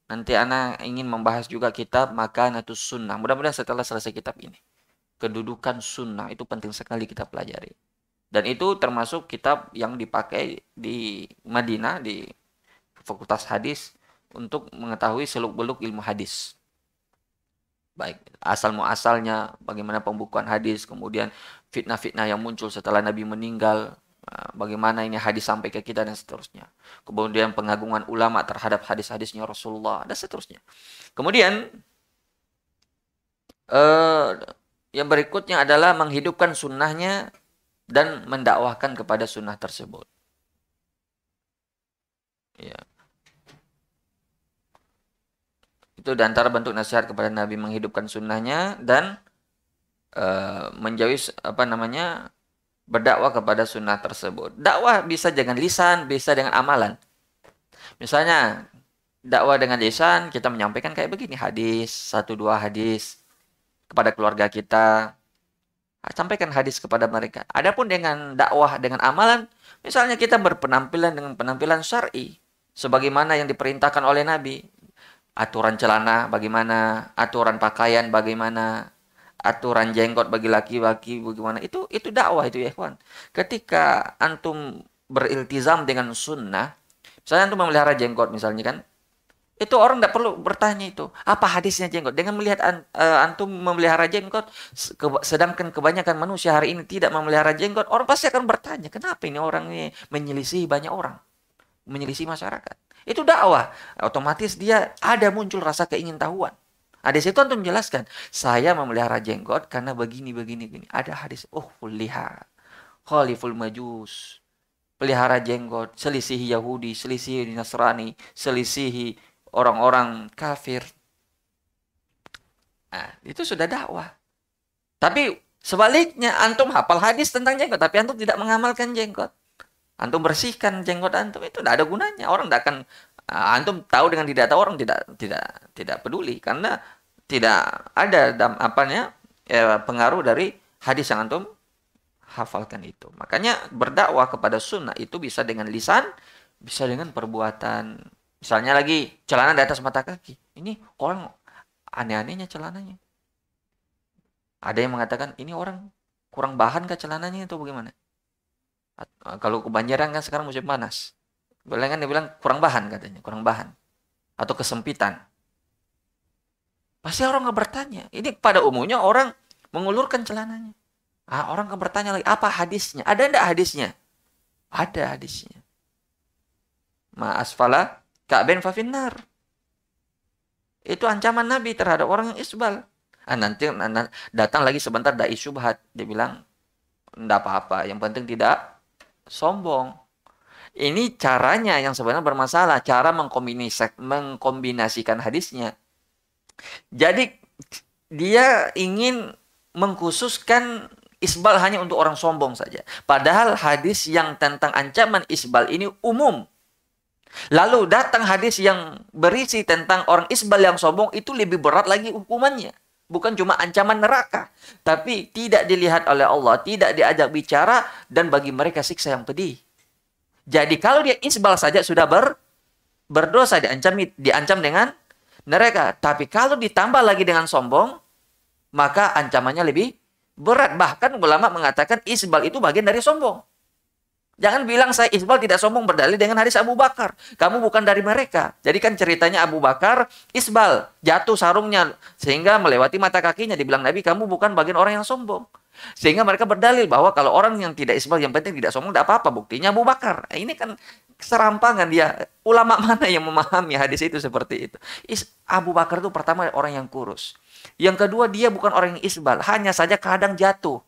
nanti anak ingin membahas juga kitab Makanatus Sunnah. Mudah-mudahan setelah selesai kitab ini. Kedudukan sunnah itu penting sekali kita pelajari. Dan itu termasuk kitab yang dipakai di Madinah di Fakultas Hadis untuk mengetahui seluk-beluk ilmu hadis. Baik, asal muasalnya, bagaimana pembukuan hadis, kemudian fitnah-fitnah yang muncul setelah Nabi meninggal, Ah, bagaimana ini hadis sampai ke kita dan seterusnya. Kemudian pengagungan ulama terhadap hadis-hadisnya Rasulullah dan seterusnya. Kemudian eh, yang berikutnya adalah menghidupkan sunnahnya dan mendakwahkan kepada sunnah tersebut. Ya. Itu diantara bentuk nasihat kepada Nabi menghidupkan sunnahnya dan eh, menjauhi apa namanya berdakwah kepada sunnah tersebut. Dakwah bisa dengan lisan, bisa dengan amalan. Misalnya, dakwah dengan lisan, kita menyampaikan kayak begini, hadis, satu dua hadis, kepada keluarga kita, sampaikan hadis kepada mereka. Adapun dengan dakwah dengan amalan, misalnya kita berpenampilan dengan penampilan syar'i, sebagaimana yang diperintahkan oleh Nabi, aturan celana bagaimana, aturan pakaian bagaimana, aturan jenggot bagi laki-laki bagaimana itu itu dakwah itu ya kawan ketika antum beriltizam dengan sunnah misalnya antum memelihara jenggot misalnya kan itu orang tidak perlu bertanya itu apa hadisnya jenggot dengan melihat e, antum memelihara jenggot sedangkan kebanyakan manusia hari ini tidak memelihara jenggot orang pasti akan bertanya kenapa ini orang ini menyelisih banyak orang menyelisih masyarakat itu dakwah otomatis dia ada muncul rasa keingintahuan Hadis itu antum jelaskan. Saya memelihara jenggot karena begini, begini, begini. Ada hadis. Oh, lihat. Khaliful majus. Pelihara jenggot. Selisihi Yahudi, selisihi Nasrani, selisihi orang-orang kafir. Nah, itu sudah dakwah. Tapi sebaliknya, antum hafal hadis tentang jenggot, tapi antum tidak mengamalkan jenggot. Antum bersihkan jenggot antum itu tidak ada gunanya. Orang tidak akan Ah, antum tahu dengan tidak tahu orang tidak tidak tidak peduli karena tidak ada dam, ya, pengaruh dari hadis yang antum hafalkan itu. Makanya berdakwah kepada sunnah itu bisa dengan lisan, bisa dengan perbuatan. Misalnya lagi celana di atas mata kaki. Ini orang aneh-anehnya celananya. Ada yang mengatakan ini orang kurang bahan ke celananya itu bagaimana? kalau kebanjiran kan sekarang musim panas kan dia bilang kurang bahan katanya, kurang bahan atau kesempitan. Pasti orang akan bertanya. Ini pada umumnya orang mengulurkan celananya. Ah, orang akan bertanya lagi, apa hadisnya? Ada enggak hadisnya? Ada hadisnya. asfala ka'ben fafinnar. Itu ancaman Nabi terhadap orang yang isbal. Ah, nanti datang lagi sebentar dai syubhat. Dia bilang, enggak apa-apa. Yang penting tidak sombong ini caranya yang sebenarnya bermasalah, cara mengkombinasikan hadisnya. Jadi dia ingin mengkhususkan isbal hanya untuk orang sombong saja. Padahal hadis yang tentang ancaman isbal ini umum. Lalu datang hadis yang berisi tentang orang isbal yang sombong itu lebih berat lagi hukumannya. Bukan cuma ancaman neraka. Tapi tidak dilihat oleh Allah, tidak diajak bicara, dan bagi mereka siksa yang pedih. Jadi kalau dia isbal saja sudah ber berdosa diancam diancam dengan neraka. Tapi kalau ditambah lagi dengan sombong, maka ancamannya lebih berat. Bahkan ulama mengatakan isbal itu bagian dari sombong. Jangan bilang saya Isbal tidak sombong berdalil dengan hadis Abu Bakar. Kamu bukan dari mereka. Jadi kan ceritanya Abu Bakar, Isbal jatuh sarungnya sehingga melewati mata kakinya. Dibilang Nabi, kamu bukan bagian orang yang sombong. Sehingga mereka berdalil bahwa kalau orang yang tidak Isbal yang penting tidak sombong, tidak apa-apa. Buktinya Abu Bakar. Nah, ini kan serampangan dia. Ulama mana yang memahami hadis itu seperti itu? Is Abu Bakar itu pertama orang yang kurus. Yang kedua dia bukan orang yang Isbal. Hanya saja kadang jatuh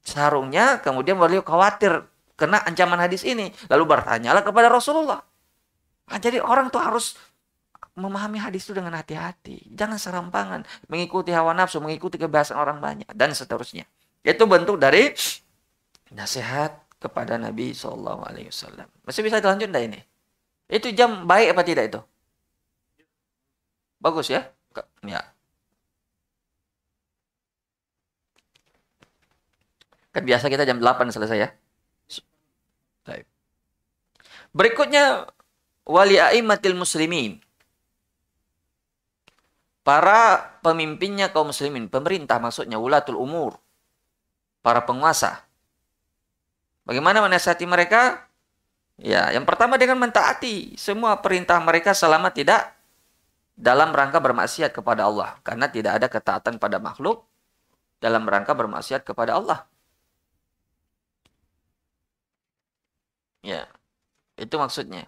sarungnya kemudian beliau khawatir kena ancaman hadis ini. Lalu bertanyalah kepada Rasulullah. Nah, jadi orang tuh harus memahami hadis itu dengan hati-hati. Jangan serampangan mengikuti hawa nafsu, mengikuti kebiasaan orang banyak dan seterusnya. Itu bentuk dari nasihat kepada Nabi Shallallahu Alaihi Wasallam. Masih bisa dilanjut enggak ini? Itu jam baik apa tidak itu? Bagus ya? Ya. Kan biasa kita jam 8 selesai ya. Berikutnya wali aimatil muslimin. Para pemimpinnya kaum muslimin, pemerintah maksudnya ulatul umur, para penguasa. Bagaimana menasihati mereka? Ya, yang pertama dengan mentaati semua perintah mereka selama tidak dalam rangka bermaksiat kepada Allah, karena tidak ada ketaatan pada makhluk dalam rangka bermaksiat kepada Allah. Ya. Itu maksudnya.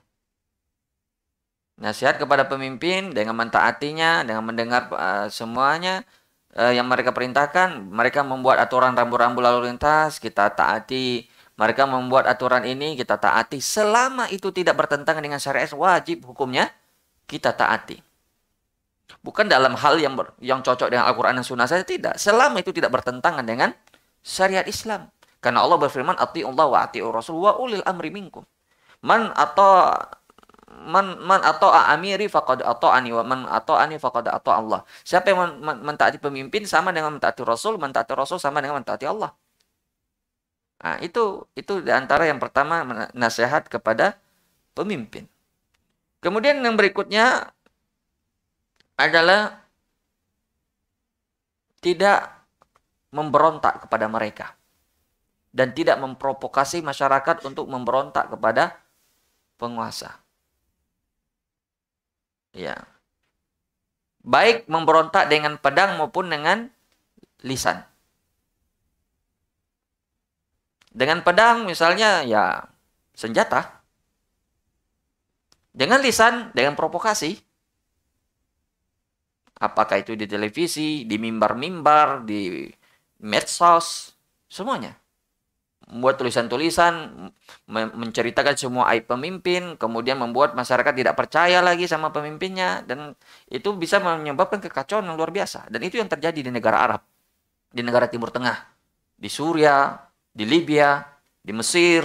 Nasihat kepada pemimpin dengan mentaatinya, dengan mendengar uh, semuanya uh, yang mereka perintahkan, mereka membuat aturan rambu-rambu lalu lintas, kita taati. Mereka membuat aturan ini, kita taati. Selama itu tidak bertentangan dengan syariat, wajib hukumnya kita taati. Bukan dalam hal yang ber, yang cocok dengan Al-Quran dan Sunnah saja, tidak. Selama itu tidak bertentangan dengan syariat Islam. Karena Allah berfirman, Ati'ullah wa ati rasul wa ulil amri minkum. Man atau man man atau amiri faqad ani wa man ani faqad atau Allah. Siapa yang mentaati pemimpin sama dengan mentaati Rasul, mentaati Rasul sama dengan mentaati Allah. Nah, itu itu di antara yang pertama nasihat kepada pemimpin. Kemudian yang berikutnya adalah tidak memberontak kepada mereka dan tidak memprovokasi masyarakat untuk memberontak kepada penguasa. Ya. Baik memberontak dengan pedang maupun dengan lisan. Dengan pedang misalnya ya senjata. Dengan lisan, dengan provokasi. Apakah itu di televisi, di mimbar-mimbar, di medsos, semuanya membuat tulisan-tulisan, menceritakan semua aib pemimpin, kemudian membuat masyarakat tidak percaya lagi sama pemimpinnya dan itu bisa menyebabkan kekacauan yang luar biasa dan itu yang terjadi di negara Arab, di negara Timur Tengah, di Suria di Libya, di Mesir.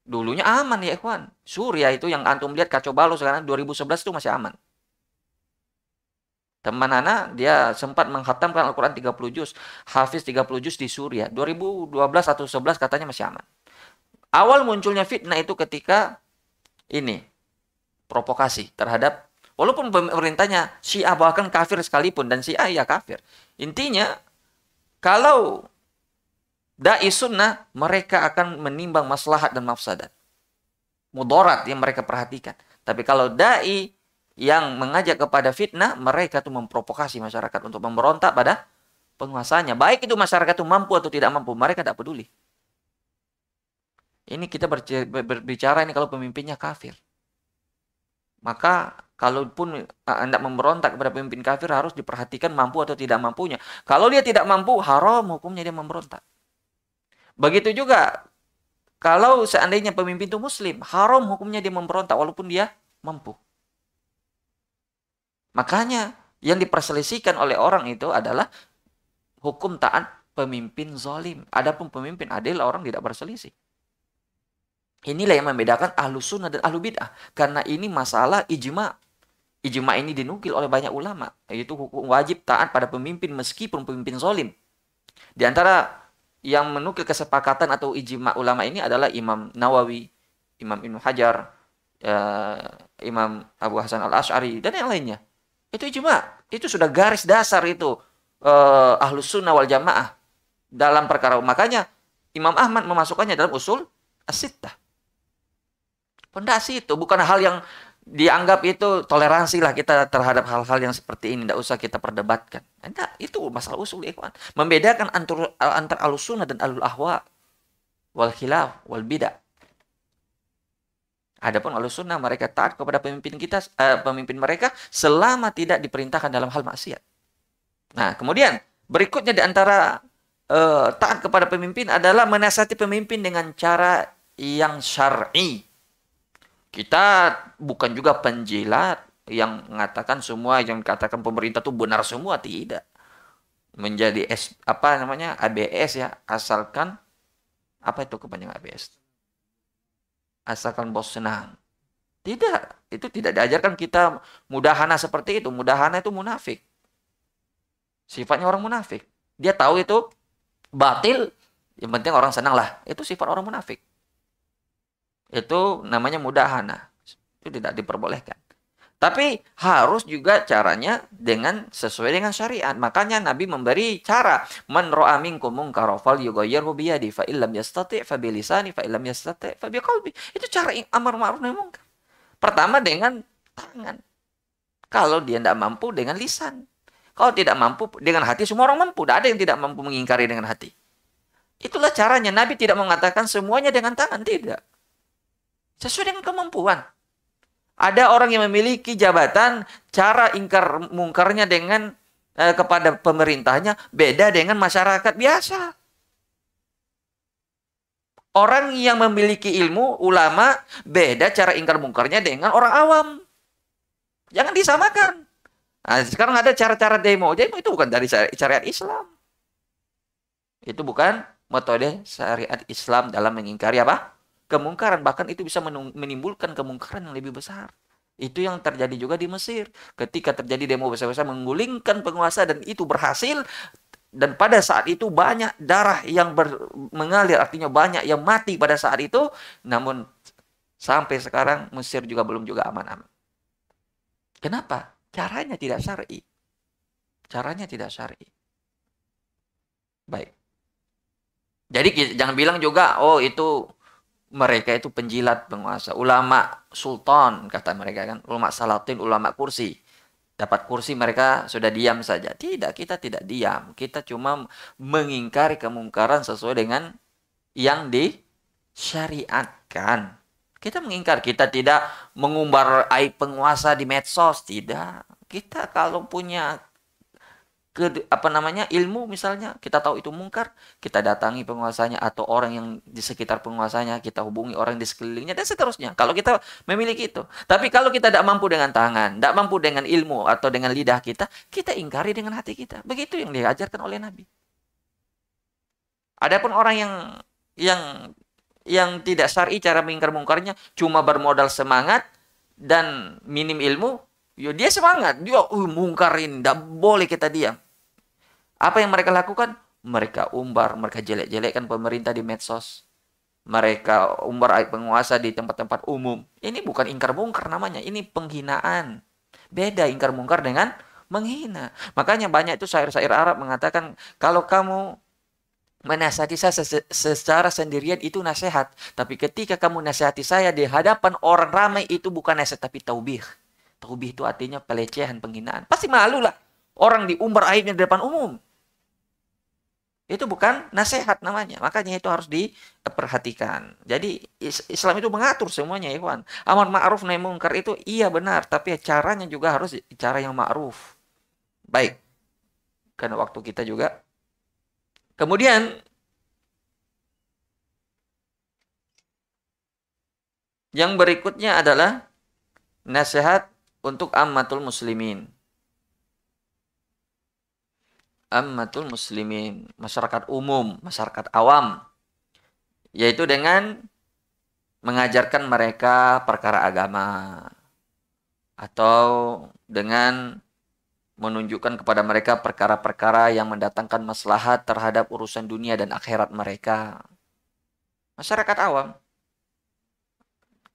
Dulunya aman ya ikhwan. Suria itu yang antum lihat kacau balau sekarang 2011 itu masih aman. Teman anak dia sempat menghatamkan Al-Qur'an 30 juz, hafiz 30 juz di Suriah. 2012 atau 11 katanya masih aman. Awal munculnya fitnah itu ketika ini provokasi terhadap walaupun pemerintahnya Syiah bahkan kafir sekalipun dan Syiah ya kafir. Intinya kalau dai sunnah mereka akan menimbang maslahat dan mafsadat. Mudorat yang mereka perhatikan. Tapi kalau dai yang mengajak kepada fitnah, mereka itu memprovokasi masyarakat untuk memberontak pada penguasanya. Baik itu masyarakat itu mampu atau tidak mampu, mereka tidak peduli. Ini kita berbicara ini kalau pemimpinnya kafir. Maka kalaupun hendak memberontak kepada pemimpin kafir harus diperhatikan mampu atau tidak mampunya. Kalau dia tidak mampu, haram hukumnya dia memberontak. Begitu juga kalau seandainya pemimpin itu muslim, haram hukumnya dia memberontak walaupun dia mampu. Makanya yang diperselisihkan oleh orang itu adalah hukum taat pemimpin zolim. Adapun pemimpin adil orang tidak berselisih. Inilah yang membedakan ahlu sunnah dan ahlu bid'ah. Karena ini masalah ijma. Ijma ini dinukil oleh banyak ulama. Yaitu hukum wajib taat pada pemimpin meskipun pemimpin zolim. Di antara yang menukil kesepakatan atau ijma ulama ini adalah Imam Nawawi, Imam Ibnu Hajar, uh, Imam Abu Hasan al-Ash'ari, dan yang lainnya. Itu ijma. Itu sudah garis dasar itu eh, ahlus sunnah wal jamaah dalam perkara makanya Imam Ahmad memasukkannya dalam usul asitah. Pondasi itu bukan hal yang dianggap itu toleransi lah kita terhadap hal-hal yang seperti ini tidak usah kita perdebatkan. Enggak, itu masalah usul ikhwan. Membedakan antar antar sunnah dan alul ahwa wal khilaf wal bidah. Adapun oleh sunnah mereka taat kepada pemimpin kita, uh, pemimpin mereka selama tidak diperintahkan dalam hal maksiat. Nah, kemudian berikutnya di antara uh, taat kepada pemimpin adalah menasihati pemimpin dengan cara yang syar'i. Kita bukan juga penjilat yang mengatakan semua yang katakan pemerintah itu benar semua tidak menjadi S, apa namanya ABS ya asalkan apa itu kepanjangan ABS asalkan bos senang. Tidak, itu tidak diajarkan kita mudahana seperti itu. Mudahana itu munafik. Sifatnya orang munafik. Dia tahu itu batil, yang penting orang senang lah. Itu sifat orang munafik. Itu namanya mudahana. Itu tidak diperbolehkan. Tapi harus juga caranya dengan sesuai dengan syariat. Makanya Nabi memberi cara. Man ro'a minkum mungkara fal yughayyirhu bi yadi fa illam yastati' fa bi lisani Itu cara amar ma'ruf nahi munkar. Pertama dengan tangan. Kalau dia tidak mampu dengan lisan. Kalau tidak mampu dengan hati semua orang mampu. Tidak ada yang tidak mampu mengingkari dengan hati. Itulah caranya Nabi tidak mengatakan semuanya dengan tangan, tidak. Sesuai dengan kemampuan. Ada orang yang memiliki jabatan, cara ingkar mungkarnya dengan eh, kepada pemerintahnya beda dengan masyarakat biasa. Orang yang memiliki ilmu, ulama, beda cara ingkar mungkarnya dengan orang awam. Jangan disamakan. Nah, sekarang ada cara-cara demo. Demo itu bukan dari syariat Islam. Itu bukan metode syariat Islam dalam mengingkari apa? kemungkaran bahkan itu bisa menimbulkan kemungkaran yang lebih besar itu yang terjadi juga di Mesir ketika terjadi demo besar-besar menggulingkan penguasa dan itu berhasil dan pada saat itu banyak darah yang ber, mengalir artinya banyak yang mati pada saat itu namun sampai sekarang Mesir juga belum juga aman-aman kenapa caranya tidak syar'i caranya tidak syar'i baik jadi jangan bilang juga oh itu mereka itu penjilat penguasa, ulama sultan kata mereka kan, ulama salatin, ulama kursi. Dapat kursi mereka sudah diam saja. Tidak, kita tidak diam. Kita cuma mengingkari kemungkaran sesuai dengan yang disyariatkan. Kita mengingkar, kita tidak mengumbar aib penguasa di medsos, tidak. Kita kalau punya ke apa namanya ilmu misalnya kita tahu itu mungkar kita datangi penguasanya atau orang yang di sekitar penguasanya kita hubungi orang di sekelilingnya dan seterusnya kalau kita memiliki itu tapi kalau kita tidak mampu dengan tangan tidak mampu dengan ilmu atau dengan lidah kita kita ingkari dengan hati kita begitu yang diajarkan oleh Nabi Adapun orang yang yang yang tidak syar'i cara mengingkar mungkarnya cuma bermodal semangat dan minim ilmu yo ya dia semangat dia uh, mungkarin tidak boleh kita diam apa yang mereka lakukan? Mereka umbar, mereka jelek-jelekkan pemerintah di medsos. Mereka umbar penguasa di tempat-tempat umum. Ini bukan ingkar mungkar namanya, ini penghinaan. Beda ingkar mungkar dengan menghina. Makanya banyak itu syair-syair Arab mengatakan kalau kamu menasihati saya secara sendirian itu nasihat, tapi ketika kamu nasihati saya di hadapan orang ramai itu bukan nasihat tapi taubih. Taubih itu artinya pelecehan, penghinaan. Pasti malu lah orang diumbar aibnya di depan umum itu bukan nasihat namanya. Makanya itu harus diperhatikan. Jadi Islam itu mengatur semuanya, Ikhwan. Amar ma'ruf nahi mungkar itu iya benar, tapi caranya juga harus cara yang ma'ruf. Baik. Karena waktu kita juga. Kemudian yang berikutnya adalah nasihat untuk ammatul muslimin ammatul muslimin, masyarakat umum, masyarakat awam. Yaitu dengan mengajarkan mereka perkara agama atau dengan menunjukkan kepada mereka perkara-perkara yang mendatangkan maslahat terhadap urusan dunia dan akhirat mereka. Masyarakat awam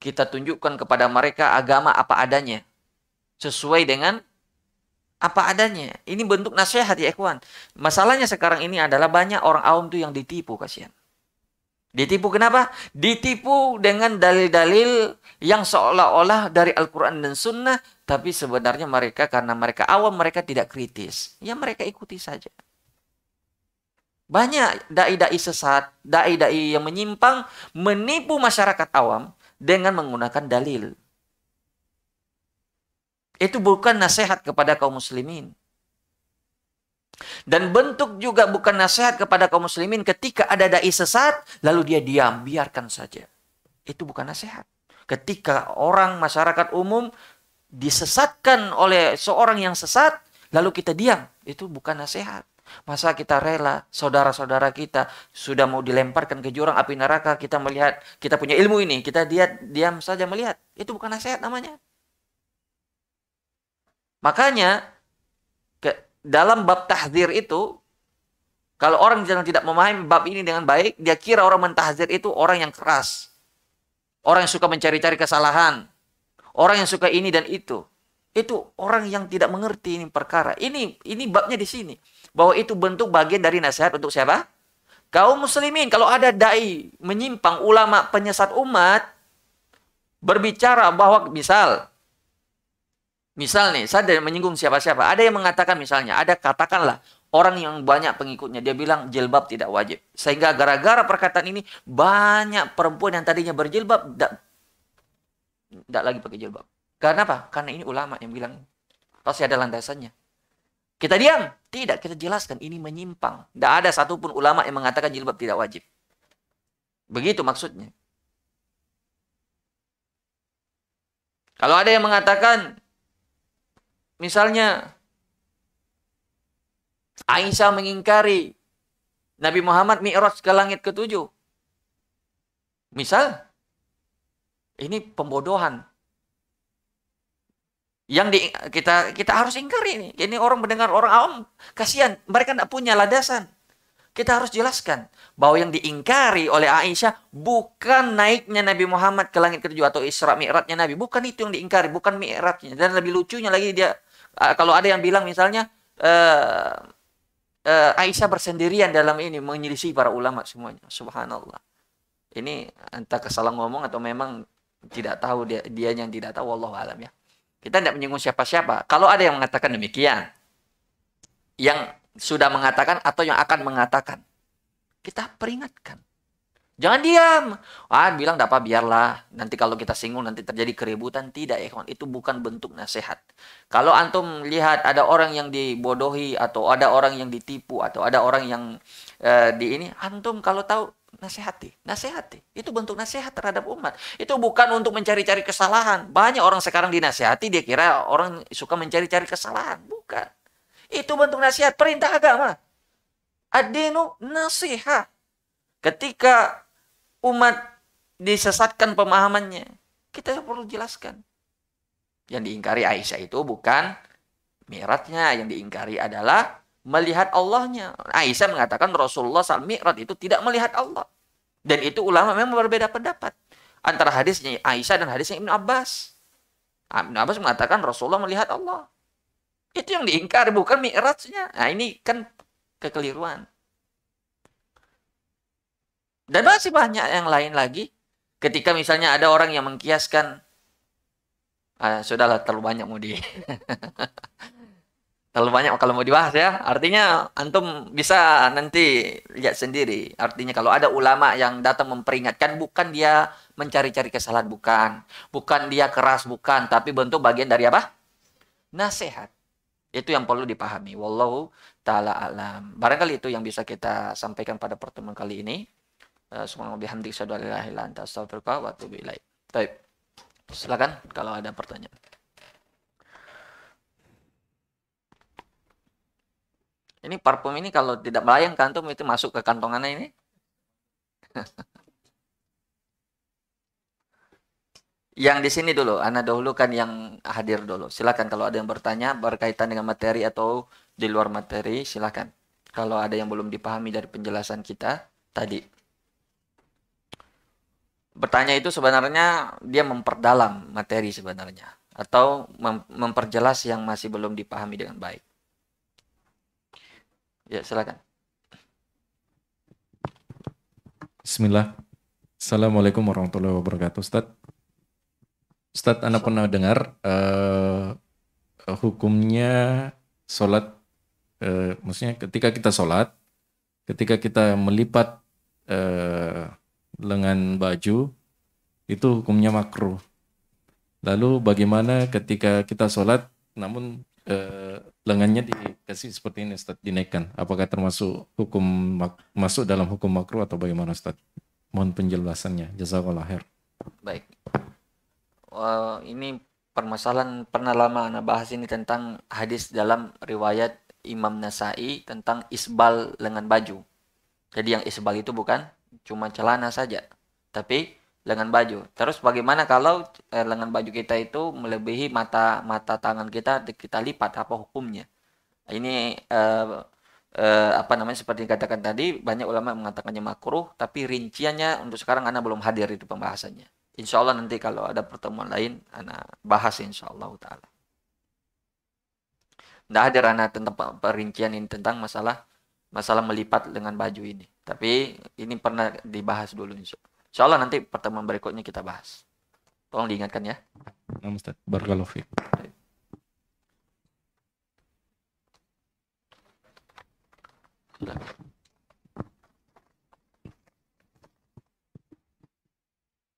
kita tunjukkan kepada mereka agama apa adanya sesuai dengan apa adanya. Ini bentuk nasihat ya ikhwan. Masalahnya sekarang ini adalah banyak orang awam tuh yang ditipu kasihan. Ditipu kenapa? Ditipu dengan dalil-dalil yang seolah-olah dari Al-Quran dan Sunnah. Tapi sebenarnya mereka karena mereka awam mereka tidak kritis. Ya mereka ikuti saja. Banyak da'i-da'i sesat, da'i-da'i yang menyimpang menipu masyarakat awam dengan menggunakan dalil. Itu bukan nasihat kepada kaum muslimin. Dan bentuk juga bukan nasihat kepada kaum muslimin ketika ada dai sesat lalu dia diam, biarkan saja. Itu bukan nasihat. Ketika orang masyarakat umum disesatkan oleh seorang yang sesat lalu kita diam, itu bukan nasihat. Masa kita rela saudara-saudara kita sudah mau dilemparkan ke jurang api neraka, kita melihat kita punya ilmu ini, kita diam saja melihat. Itu bukan nasihat namanya. Makanya ke, dalam bab tahzir itu kalau orang yang tidak memahami bab ini dengan baik, dia kira orang mentahzir itu orang yang keras. Orang yang suka mencari-cari kesalahan. Orang yang suka ini dan itu. Itu orang yang tidak mengerti ini perkara. Ini ini babnya di sini. Bahwa itu bentuk bagian dari nasihat untuk siapa? Kaum muslimin. Kalau ada da'i menyimpang ulama penyesat umat, berbicara bahwa misal Misal nih, saya tidak menyinggung siapa-siapa. Ada yang mengatakan misalnya, ada katakanlah orang yang banyak pengikutnya. Dia bilang jilbab tidak wajib. Sehingga gara-gara perkataan ini, banyak perempuan yang tadinya berjilbab, tidak, tidak lagi pakai jilbab. Karena apa? Karena ini ulama yang bilang. Pasti ada landasannya. Kita diam? Tidak, kita jelaskan. Ini menyimpang. Tidak ada satupun ulama yang mengatakan jilbab tidak wajib. Begitu maksudnya. Kalau ada yang mengatakan Misalnya Aisyah mengingkari Nabi Muhammad mi'raj ke langit ketujuh. Misal ini pembodohan. Yang di, kita kita harus ingkari ini. Ini orang mendengar orang awam kasihan, mereka tidak punya landasan. Kita harus jelaskan bahwa yang diingkari oleh Aisyah bukan naiknya Nabi Muhammad ke langit ketujuh atau Isra Mi'rajnya Nabi, bukan itu yang diingkari, bukan Mi'rajnya. Dan lebih lucunya lagi dia Ah, kalau ada yang bilang misalnya uh, uh, Aisyah bersendirian dalam ini menyelisih para ulama semuanya. Subhanallah. Ini entah kesalahan ngomong atau memang tidak tahu dia dia yang tidak tahu Allah alam ya. Kita tidak menyinggung siapa-siapa. Kalau ada yang mengatakan demikian, yang sudah mengatakan atau yang akan mengatakan, kita peringatkan. Jangan diam. Ah, bilang apa biarlah. Nanti kalau kita singgung nanti terjadi keributan. Tidak, ya kawan. Itu bukan bentuk nasihat. Kalau antum lihat ada orang yang dibodohi atau ada orang yang ditipu atau ada orang yang eh, di ini, antum kalau tahu nasihati, nasihati. Itu bentuk nasihat terhadap umat. Itu bukan untuk mencari-cari kesalahan. Banyak orang sekarang dinasihati dia kira orang suka mencari-cari kesalahan. Bukan. Itu bentuk nasihat perintah agama. Adinu nasihat. Ketika umat disesatkan pemahamannya, kita perlu jelaskan. Yang diingkari Aisyah itu bukan miratnya, yang diingkari adalah melihat Allahnya. Aisyah mengatakan Rasulullah SAW mirat itu tidak melihat Allah. Dan itu ulama memang berbeda pendapat. Antara hadisnya Aisyah dan hadisnya Ibn Abbas. Ah, Ibn Abbas mengatakan Rasulullah melihat Allah. Itu yang diingkari, bukan mi'rajnya. Nah ini kan kekeliruan. Dan masih banyak yang lain lagi. Ketika misalnya ada orang yang mengkiaskan, ah, sudahlah terlalu banyak mau di, *laughs* terlalu banyak kalau mau dibahas ya. Artinya antum bisa nanti lihat sendiri. Artinya kalau ada ulama yang datang memperingatkan, bukan dia mencari-cari kesalahan, bukan, bukan dia keras, bukan, tapi bentuk bagian dari apa? Nasihat. Itu yang perlu dipahami. Wallahu taala alam. Barangkali itu yang bisa kita sampaikan pada pertemuan kali ini. Eh, Semua lebih asyhadu an la ilaha illa anta astaghfiruka wa atubu Baik. Silakan kalau ada pertanyaan. Ini parfum ini kalau tidak melayang kantung itu masuk ke kantongannya ini. *laughs* yang di sini dulu, Anda dahulukan yang hadir dulu. Silakan kalau ada yang bertanya berkaitan dengan materi atau di luar materi, silakan. Kalau ada yang belum dipahami dari penjelasan kita tadi bertanya itu sebenarnya dia memperdalam materi sebenarnya atau mem memperjelas yang masih belum dipahami dengan baik. Ya, silakan. Bismillah. Assalamualaikum warahmatullahi wabarakatuh, Ustaz. Ustaz, Anda pernah dengar uh, hukumnya sholat, uh, maksudnya ketika kita sholat, ketika kita melipat uh, lengan baju itu hukumnya makruh. Lalu bagaimana ketika kita sholat namun eh, lengannya dikasih seperti ini Ustaz, dinaikkan. Apakah termasuk hukum mak masuk dalam hukum makruh atau bagaimana Ustaz? Mohon penjelasannya. Jazakallah khair. Baik. ini permasalahan pernah lama Anda bahas ini tentang hadis dalam riwayat Imam Nasai tentang isbal lengan baju. Jadi yang isbal itu bukan cuma celana saja, tapi lengan baju. Terus bagaimana kalau eh, lengan baju kita itu melebihi mata mata tangan kita kita lipat apa hukumnya? Ini eh, eh, apa namanya seperti dikatakan tadi banyak ulama mengatakannya makruh, tapi rinciannya untuk sekarang anak belum hadir itu pembahasannya. Insya Allah nanti kalau ada pertemuan lain anak bahas insya Allah taala. Tidak hadir anak tentang perincian ini tentang masalah masalah melipat dengan baju ini. Tapi ini pernah dibahas dulu insya Allah. nanti pertemuan berikutnya kita bahas. Tolong diingatkan ya. Nah, Ustaz.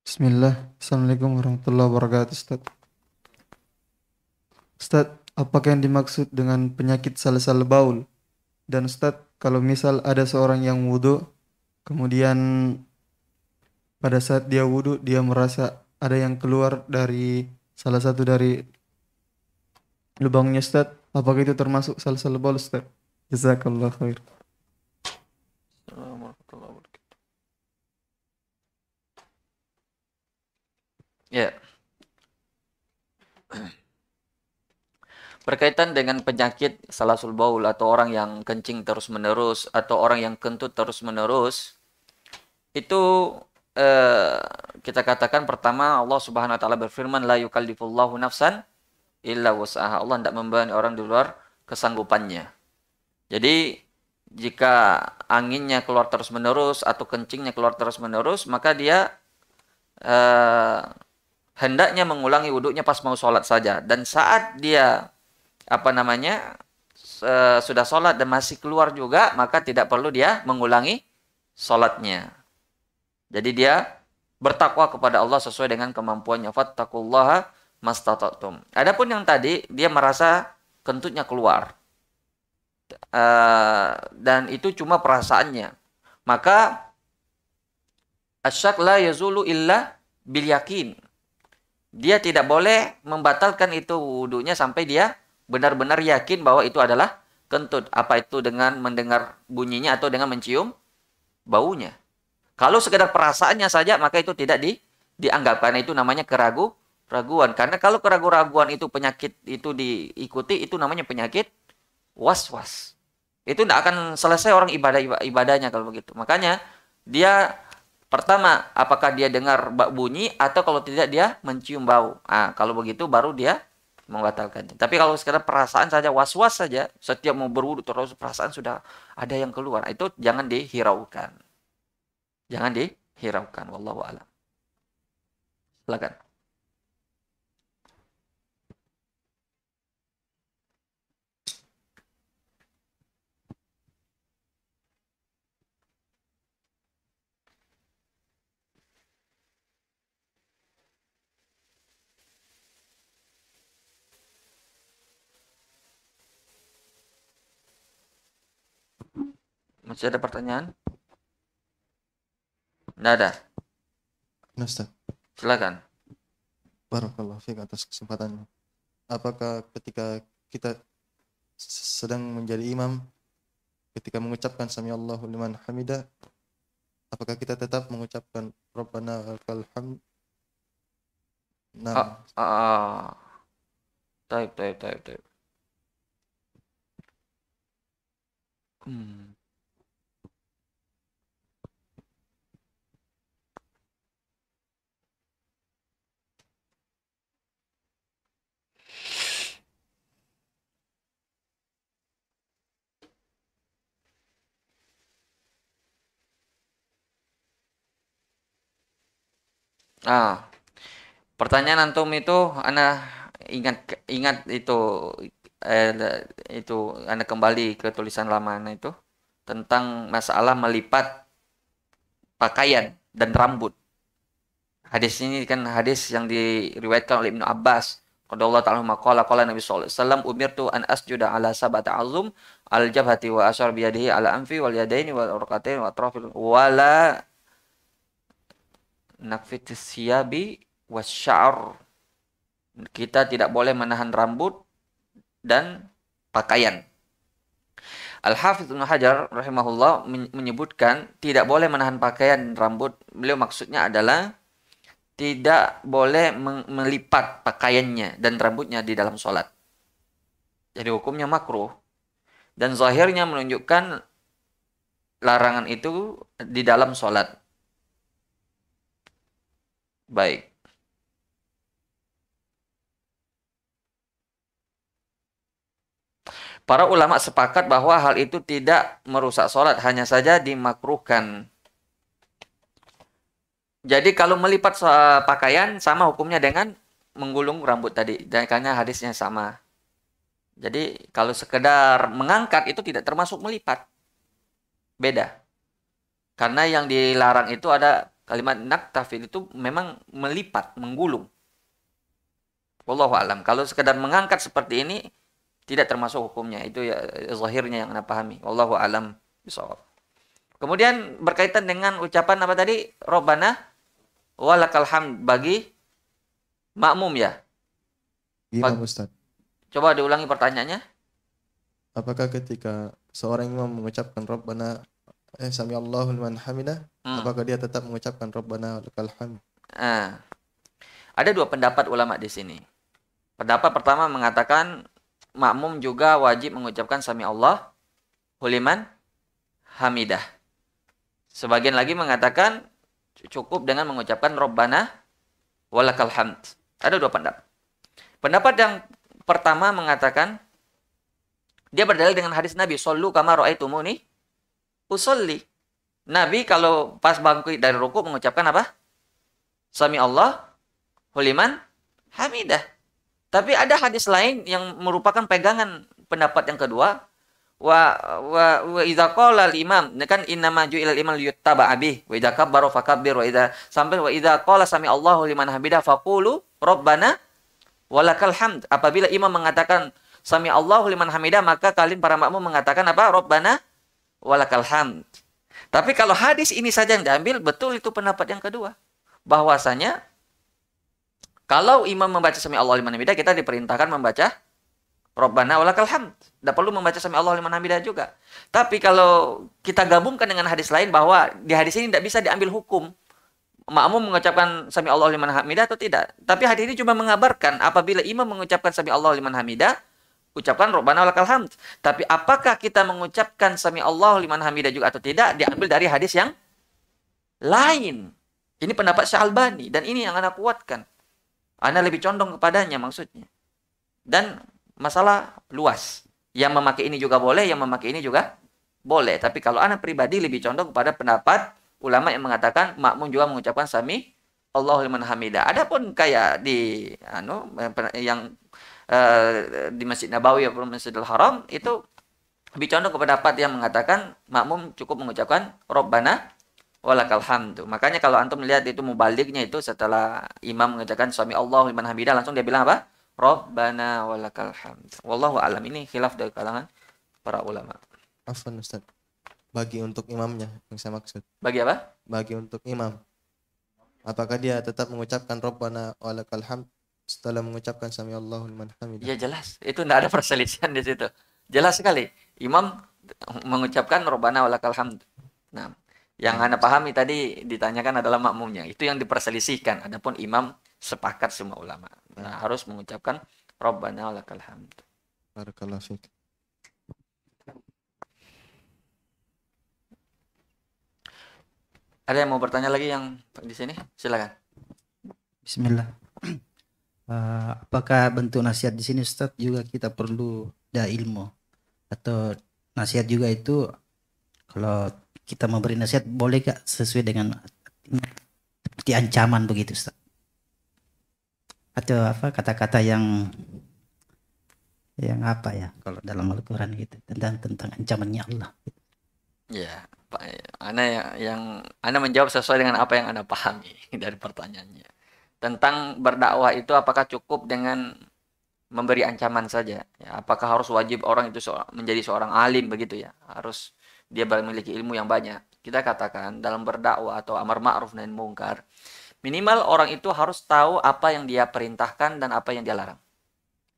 Bismillah. Assalamualaikum warahmatullahi wabarakatuh, Ustaz. Ustaz, apakah yang dimaksud dengan penyakit sel baul? Dan Ustaz, kalau misal ada seorang yang wudhu kemudian pada saat dia wudhu dia merasa ada yang keluar dari salah satu dari lubangnya Ustaz apakah itu termasuk satu lubang Ustaz jazakallah khair Ya. Yeah. Berkaitan dengan penyakit salasul baul atau orang yang kencing terus-menerus atau orang yang kentut terus-menerus itu eh, kita katakan pertama Allah Subhanahu wa taala berfirman la yukallifullahu nafsan illa wus'aha. Allah tidak membebani orang di luar kesanggupannya. Jadi jika anginnya keluar terus-menerus atau kencingnya keluar terus-menerus maka dia eh, hendaknya mengulangi wudhunya pas mau sholat saja dan saat dia apa namanya e, sudah sholat dan masih keluar juga maka tidak perlu dia mengulangi sholatnya jadi dia bertakwa kepada Allah sesuai dengan kemampuannya fattakullaha mastatatum adapun yang tadi dia merasa kentutnya keluar e, dan itu cuma perasaannya maka asyak la yazulu illa bil yakin dia tidak boleh membatalkan itu wudhunya sampai dia benar-benar yakin bahwa itu adalah kentut. Apa itu dengan mendengar bunyinya atau dengan mencium baunya. Kalau sekedar perasaannya saja, maka itu tidak di, dianggap. Karena itu namanya keragu raguan. Karena kalau keraguan-raguan itu penyakit itu diikuti, itu namanya penyakit was-was. Itu tidak akan selesai orang ibadah ibadahnya kalau begitu. Makanya dia pertama apakah dia dengar bunyi atau kalau tidak dia mencium bau. Ah, kalau begitu baru dia membatalkannya. Tapi kalau sekarang perasaan saja was-was saja, setiap mau berwudu terus perasaan sudah ada yang keluar. Itu jangan dihiraukan. Jangan dihiraukan. Wallahu a'lam. Silakan. Masih ada pertanyaan? Tidak ada. nasta. Silakan. Barakallah fiq atas kesempatannya. Apakah ketika kita sedang menjadi imam ketika mengucapkan sami Allahu liman hamidah apakah kita tetap mengucapkan rabbana lakal hamd nah ah, ah, ah. Taip, taip, taip, taip. Hmm. Ah, pertanyaan antum itu, anda ingat ingat itu eh, itu anda kembali ke tulisan lama anda itu tentang masalah melipat pakaian dan rambut. Hadis ini kan hadis yang diriwayatkan oleh Ibnu Abbas. kalau Allah Ta'ala makola kola Nabi sallallahu alaihi wasallam tu an asjuda ala sabat azum al jabhati wa ashar biyadihi ala anfi wal yadaini wal urqatayn wa atrafil wala nakfitis siyabi wasya'ar. Kita tidak boleh menahan rambut dan pakaian. al hafidz Ibn Hajar rahimahullah menyebutkan tidak boleh menahan pakaian dan rambut. Beliau maksudnya adalah tidak boleh melipat pakaiannya dan rambutnya di dalam sholat. Jadi hukumnya makruh. Dan zahirnya menunjukkan larangan itu di dalam sholat baik. Para ulama sepakat bahwa hal itu tidak merusak sholat, hanya saja dimakruhkan. Jadi kalau melipat pakaian sama hukumnya dengan menggulung rambut tadi, dan hadisnya sama. Jadi kalau sekedar mengangkat itu tidak termasuk melipat. Beda. Karena yang dilarang itu ada Kalimat nak tafil itu memang melipat, menggulung. Wallahu alam. Kalau sekedar mengangkat seperti ini tidak termasuk hukumnya. Itu ya zahirnya yang Anda pahami. Wallahu alam bisawab. Kemudian berkaitan dengan ucapan apa tadi? Robana walakal hamd bagi makmum ya. Iya, Ustaz. Coba diulangi pertanyaannya. Apakah ketika seorang imam mengucapkan Rabbana eh sami Allahu liman hamidah hmm. apakah dia tetap mengucapkan rabbana lakal hamd ah ada dua pendapat ulama di sini pendapat pertama mengatakan makmum juga wajib mengucapkan sami Allah huliman hamidah sebagian lagi mengatakan cukup dengan mengucapkan rabbana walakal hamd ada dua pendapat pendapat yang pertama mengatakan dia berdalil dengan hadis Nabi sallu kama raaitumuni usolli. Nabi kalau pas bangkit dari ruku mengucapkan apa? Sami Allah huliman hamidah. Tapi ada hadis lain yang merupakan pegangan pendapat yang kedua. Wa wa wa idza qala imam ini kan inna ju'ila al imam yuttaba abi wa idza kabbara kabbir wa idza sampai wa idza qala sami Allahu liman hamidah faqulu rabbana walakal hamd. Apabila imam mengatakan sami Allahu liman hamidah maka kalian para makmum mengatakan apa? Rabbana walakalham. Tapi kalau hadis ini saja yang diambil, betul itu pendapat yang kedua. Bahwasanya kalau imam membaca sami Allah liman hamidah, kita diperintahkan membaca Rabbana walakalham. Tidak perlu membaca sami Allah liman hamidah juga. Tapi kalau kita gabungkan dengan hadis lain bahwa di hadis ini tidak bisa diambil hukum makmum mengucapkan sami Allah liman hamidah atau tidak. Tapi hadis ini cuma mengabarkan apabila imam mengucapkan sami Allah liman hamidah, ucapkan robbana walakal hamd. Tapi apakah kita mengucapkan sami Allah liman hamidah juga atau tidak diambil dari hadis yang lain. Ini pendapat Syalbani dan ini yang anda kuatkan. Anda lebih condong kepadanya maksudnya. Dan masalah luas. Yang memakai ini juga boleh, yang memakai ini juga boleh. Tapi kalau anak pribadi lebih condong kepada pendapat ulama yang mengatakan makmum juga mengucapkan sami Allah liman hamida. Adapun kayak di anu yang Eh, di Masjid Nabawi atau Masjidil Haram itu lebih condong ke pendapat yang mengatakan makmum cukup mengucapkan Robbana walakal hamdu. Makanya kalau antum lihat itu mubaliknya itu setelah imam mengucapkan suami Allah liman hamidah langsung dia bilang apa? Rabbana walakal hamdu. Wallahu alam ini khilaf dari kalangan para ulama. Afwan Ustaz. Bagi untuk imamnya yang saya maksud. Bagi apa? Bagi untuk imam. Apakah dia tetap mengucapkan Rabbana walakal hamdu? setelah mengucapkan sami Allahu liman hamidah. Ya jelas, itu tidak ada perselisihan di situ. Jelas sekali. Imam mengucapkan Robbana walakal hamd. Nah, yang nah. anda pahami tadi ditanyakan adalah makmumnya. Itu yang diperselisihkan. Adapun imam sepakat semua ulama. Nah, nah. harus mengucapkan Robbana walakal hamd. Barakallahu Ada yang mau bertanya lagi yang di sini? Silakan. Bismillah uh, apakah bentuk nasihat di sini Ustaz juga kita perlu ada ilmu atau nasihat juga itu kalau kita memberi nasihat boleh gak sesuai dengan seperti ancaman begitu Ustaz atau apa kata-kata yang yang apa ya kalau dalam Al-Quran gitu tentang tentang ancamannya Allah gitu. ya Pak Ana yang, yang Ana menjawab sesuai dengan apa yang Ana pahami *laughs* dari pertanyaannya tentang berdakwah itu apakah cukup dengan memberi ancaman saja ya, apakah harus wajib orang itu menjadi seorang alim begitu ya harus dia memiliki ilmu yang banyak kita katakan dalam berdakwah atau amar ma'ruf dan mungkar minimal orang itu harus tahu apa yang dia perintahkan dan apa yang dia larang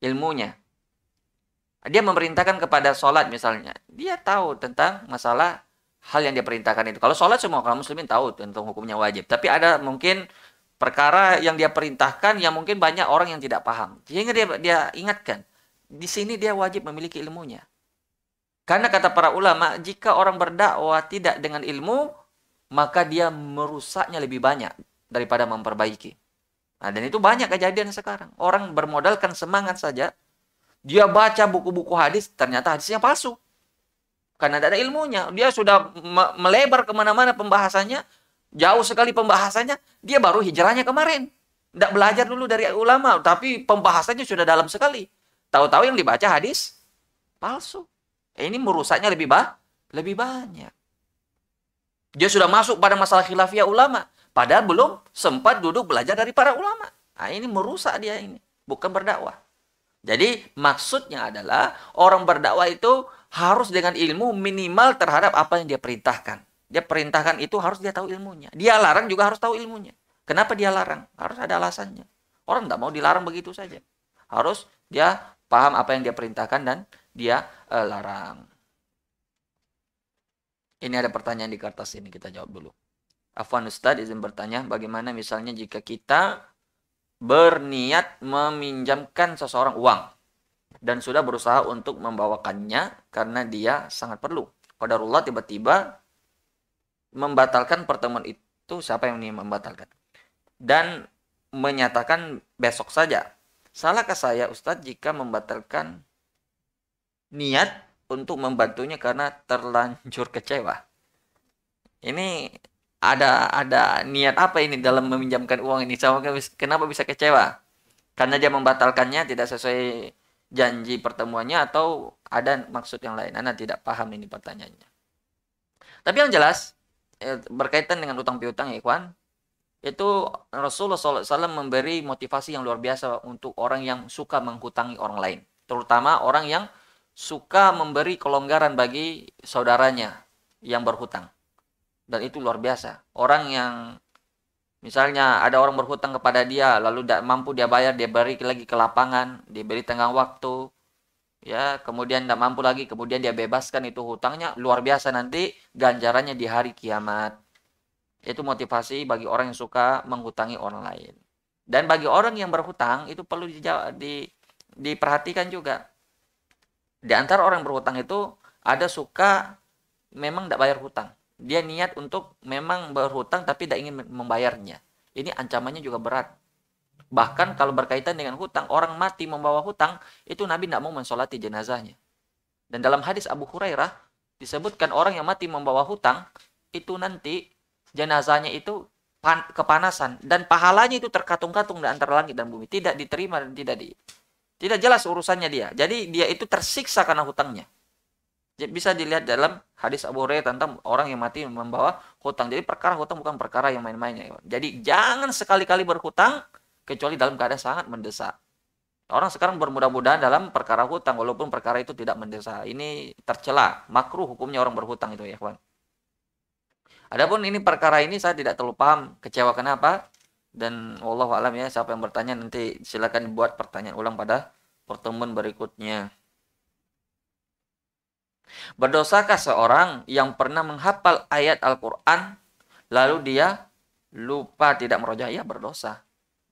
ilmunya dia memerintahkan kepada sholat misalnya dia tahu tentang masalah hal yang dia perintahkan itu kalau sholat semua kaum muslimin tahu tentang hukumnya wajib tapi ada mungkin perkara yang dia perintahkan yang mungkin banyak orang yang tidak paham. Sehingga dia dia ingatkan, di sini dia wajib memiliki ilmunya. Karena kata para ulama, jika orang berdakwah tidak dengan ilmu, maka dia merusaknya lebih banyak daripada memperbaiki. Nah, dan itu banyak kejadian sekarang. Orang bermodalkan semangat saja, dia baca buku-buku hadis, ternyata hadisnya palsu. Karena tidak ada ilmunya. Dia sudah melebar kemana-mana pembahasannya, Jauh sekali pembahasannya, dia baru hijrahnya kemarin. Tidak belajar dulu dari ulama, tapi pembahasannya sudah dalam sekali. Tahu-tahu yang dibaca hadis palsu. Eh, ini merusaknya lebih bah lebih banyak. Dia sudah masuk pada masalah khilafiyah ulama, padahal belum sempat duduk belajar dari para ulama. Nah, ini merusak dia ini, bukan berdakwah. Jadi maksudnya adalah orang berdakwah itu harus dengan ilmu minimal terhadap apa yang dia perintahkan. Dia perintahkan itu harus dia tahu ilmunya. Dia larang juga harus tahu ilmunya. Kenapa dia larang? Harus ada alasannya. Orang tidak mau dilarang begitu saja. Harus dia paham apa yang dia perintahkan dan dia uh, larang. Ini ada pertanyaan di kertas ini kita jawab dulu. Afwan Ustadz izin bertanya, bagaimana misalnya jika kita berniat meminjamkan seseorang uang dan sudah berusaha untuk membawakannya karena dia sangat perlu. Kodarullah tiba-tiba membatalkan pertemuan itu siapa yang membatalkan dan menyatakan besok saja salahkah saya Ustadz jika membatalkan niat untuk membantunya karena terlanjur kecewa ini ada ada niat apa ini dalam meminjamkan uang ini sama kenapa bisa kecewa karena dia membatalkannya tidak sesuai janji pertemuannya atau ada maksud yang lain Anda tidak paham ini pertanyaannya tapi yang jelas Eh, berkaitan dengan utang piutang ya Ikhwan itu Rasulullah SAW memberi motivasi yang luar biasa untuk orang yang suka menghutangi orang lain terutama orang yang suka memberi kelonggaran bagi saudaranya yang berhutang dan itu luar biasa orang yang misalnya ada orang berhutang kepada dia lalu tidak mampu dia bayar dia beri lagi ke lapangan diberi tenggang waktu ya kemudian tidak mampu lagi kemudian dia bebaskan itu hutangnya luar biasa nanti ganjarannya di hari kiamat itu motivasi bagi orang yang suka menghutangi orang lain dan bagi orang yang berhutang itu perlu di, di, diperhatikan juga di antara orang yang berhutang itu ada suka memang tidak bayar hutang dia niat untuk memang berhutang tapi tidak ingin membayarnya ini ancamannya juga berat Bahkan kalau berkaitan dengan hutang, orang mati membawa hutang, itu Nabi tidak mau mensolati jenazahnya. Dan dalam hadis Abu Hurairah, disebutkan orang yang mati membawa hutang, itu nanti jenazahnya itu pan, kepanasan. Dan pahalanya itu terkatung-katung di antara langit dan bumi. Tidak diterima dan tidak di, tidak jelas urusannya dia. Jadi dia itu tersiksa karena hutangnya. Jadi bisa dilihat dalam hadis Abu Hurairah tentang orang yang mati membawa hutang. Jadi perkara hutang bukan perkara yang main-main. Ya. Jadi jangan sekali-kali berhutang kecuali dalam keadaan sangat mendesak. Orang sekarang bermudah-mudahan dalam perkara hutang walaupun perkara itu tidak mendesak. Ini tercela, makruh hukumnya orang berhutang itu ya, kawan. Adapun ini perkara ini saya tidak terlalu paham kecewa kenapa dan Allah alam ya siapa yang bertanya nanti silakan buat pertanyaan ulang pada pertemuan berikutnya. Berdosakah seorang yang pernah menghafal ayat Al-Qur'an lalu dia lupa tidak merojah? ya berdosa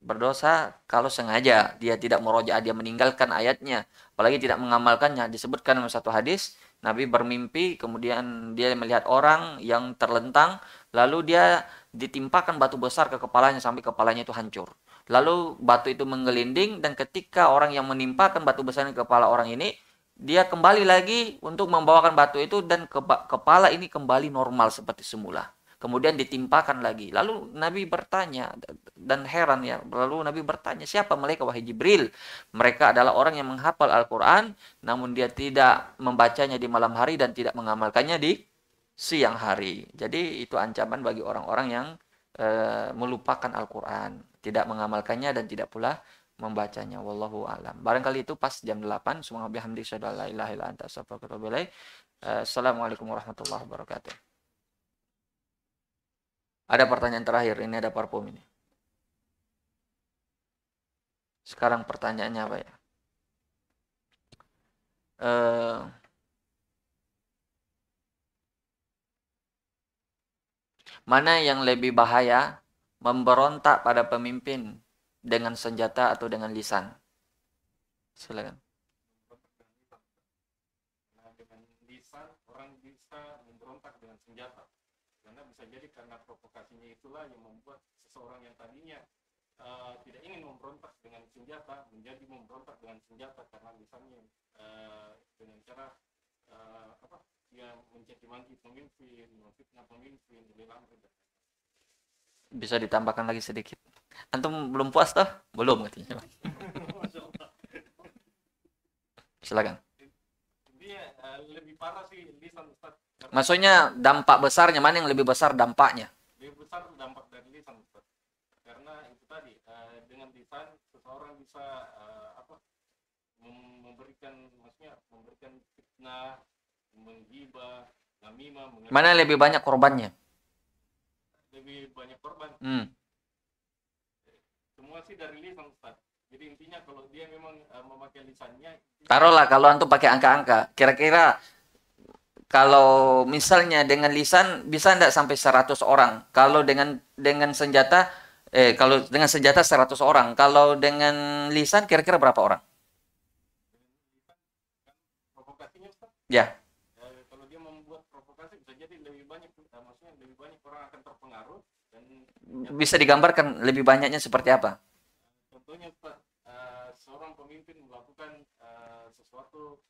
berdosa kalau sengaja dia tidak merojaah dia meninggalkan ayatnya apalagi tidak mengamalkannya disebutkan dalam satu hadis Nabi bermimpi kemudian dia melihat orang yang terlentang lalu dia ditimpakan batu besar ke kepalanya sampai kepalanya itu hancur lalu batu itu menggelinding dan ketika orang yang menimpakan batu besar ke kepala orang ini dia kembali lagi untuk membawakan batu itu dan kepala ini kembali normal seperti semula kemudian ditimpakan lagi. Lalu Nabi bertanya dan heran ya, lalu Nabi bertanya siapa mereka wahai Jibril? Mereka adalah orang yang menghafal Al-Qur'an namun dia tidak membacanya di malam hari dan tidak mengamalkannya di siang hari. Jadi itu ancaman bagi orang-orang yang e, melupakan Al-Qur'an, tidak mengamalkannya dan tidak pula membacanya wallahu alam. Barangkali itu pas jam 8 subhanallahi walhamdulillah la ilaha illa anta astaghfiruka wa atubu eh, Assalamualaikum warahmatullahi wabarakatuh. Ada pertanyaan terakhir, ini ada parfum ini. Sekarang pertanyaannya apa ya? Uh, mana yang lebih bahaya memberontak pada pemimpin dengan senjata atau dengan lisan? Silakan. dengan lisan orang bisa memberontak dengan senjata bisa jadi karena provokasinya itulah yang membuat seseorang yang tadinya uh, tidak ingin memberontak dengan senjata menjadi memberontak dengan senjata karena misalnya uh, dengan cara uh, apa dia menjadi maki pemimpin, memfitnah pemimpin, dilarang bisa ditambahkan lagi sedikit. Antum belum puas toh? Belum katanya. *laughs* Silakan. Dia uh, lebih parah sih lisan Ustaz Maksudnya dampak besarnya mana yang lebih besar dampaknya? Lebih besar dampak dari lisan karena itu tadi uh, dengan lisan seseorang bisa uh, apa memberikan maksudnya memberikan fitnah, menghibah, namimah. Mana lebih banyak korbannya? Lebih banyak korban. Hmm. Semua sih dari lisan Ustaz. Jadi intinya kalau dia memang uh, memakai lisannya. Taruhlah kalau antum pakai angka-angka, kira-kira kalau misalnya dengan lisan bisa tidak sampai 100 orang. Kalau dengan dengan senjata eh kalau dengan senjata 100 orang. Kalau dengan lisan kira-kira berapa orang? Ya. Eh, kalau dia membuat provokasi bisa jadi lebih banyak eh, maksudnya lebih banyak orang akan terpengaruh bisa digambarkan lebih banyaknya seperti apa? Contohnya Pak, uh, eh, seorang pemimpin melakukan uh, sesuatu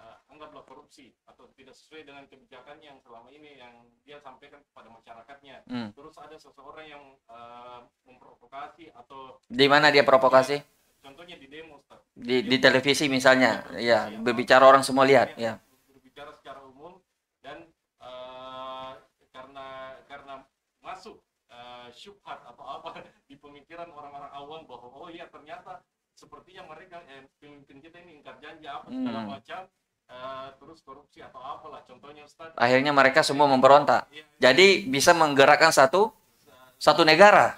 uh, anggaplah korupsi atau tidak sesuai dengan kebijakan yang selama ini yang dia sampaikan kepada masyarakatnya. Hmm. Terus ada seseorang yang uh, memprovokasi atau di mana dia provokasi? Contohnya di demo. Ustaz. Di, di televisi misalnya, ya, ya berbicara orang semua lihat, ya. Berbicara secara umum dan uh, karena karena masuk uh, syubhat atau apa *laughs* di pemikiran orang-orang awam bahwa oh iya ternyata sepertinya mereka eh, pemimpin kita ini ingkar janji apa segala hmm. macam Eh, terus korupsi atau apalah contohnya Ustaz. Akhirnya mereka semua memberontak. Iya. Jadi bisa menggerakkan satu satu negara.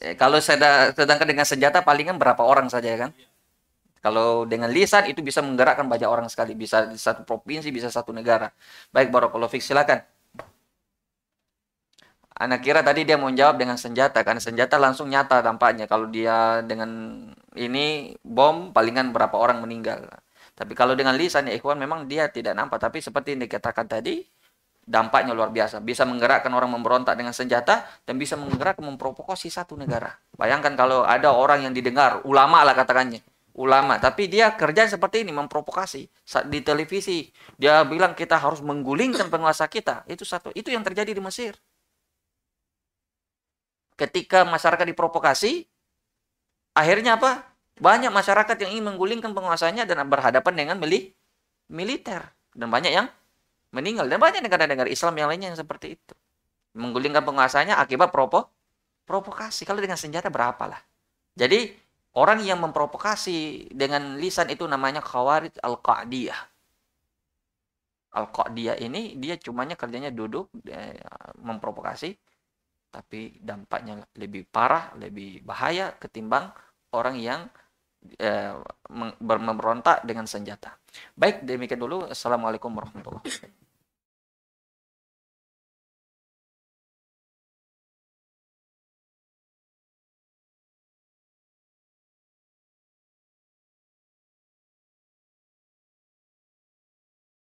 Eh, kalau kalau sedangkan dengan senjata palingan berapa orang saja ya kan? Kalau dengan lisan itu bisa menggerakkan banyak orang sekali, bisa satu provinsi, bisa satu negara. Baik Barakallahu Fik, silakan. Anak kira tadi dia mau jawab dengan senjata, karena senjata langsung nyata tampaknya. Kalau dia dengan ini bom, palingan berapa orang meninggal. Tapi kalau dengan lisan ya ikhwan memang dia tidak nampak. Tapi seperti yang dikatakan tadi, dampaknya luar biasa. Bisa menggerakkan orang memberontak dengan senjata dan bisa menggerakkan memprovokasi satu negara. Bayangkan kalau ada orang yang didengar, ulama lah katakannya. Ulama, tapi dia kerja seperti ini, memprovokasi di televisi. Dia bilang kita harus menggulingkan penguasa kita. Itu satu, itu yang terjadi di Mesir. Ketika masyarakat diprovokasi, akhirnya apa? Banyak masyarakat yang ingin menggulingkan penguasanya dan berhadapan dengan mili militer. Dan banyak yang meninggal. Dan banyak negara-negara Islam yang lainnya yang seperti itu. Menggulingkan penguasanya akibat propo provokasi. Kalau dengan senjata berapalah. Jadi orang yang memprovokasi dengan lisan itu namanya khawarij al-qa'diyah. Al-qa'diyah ini dia cumanya kerjanya duduk memprovokasi tapi dampaknya lebih parah, lebih bahaya ketimbang orang yang eh, memberontak dengan senjata. Baik, demikian dulu. Assalamualaikum warahmatullahi wabarakatuh.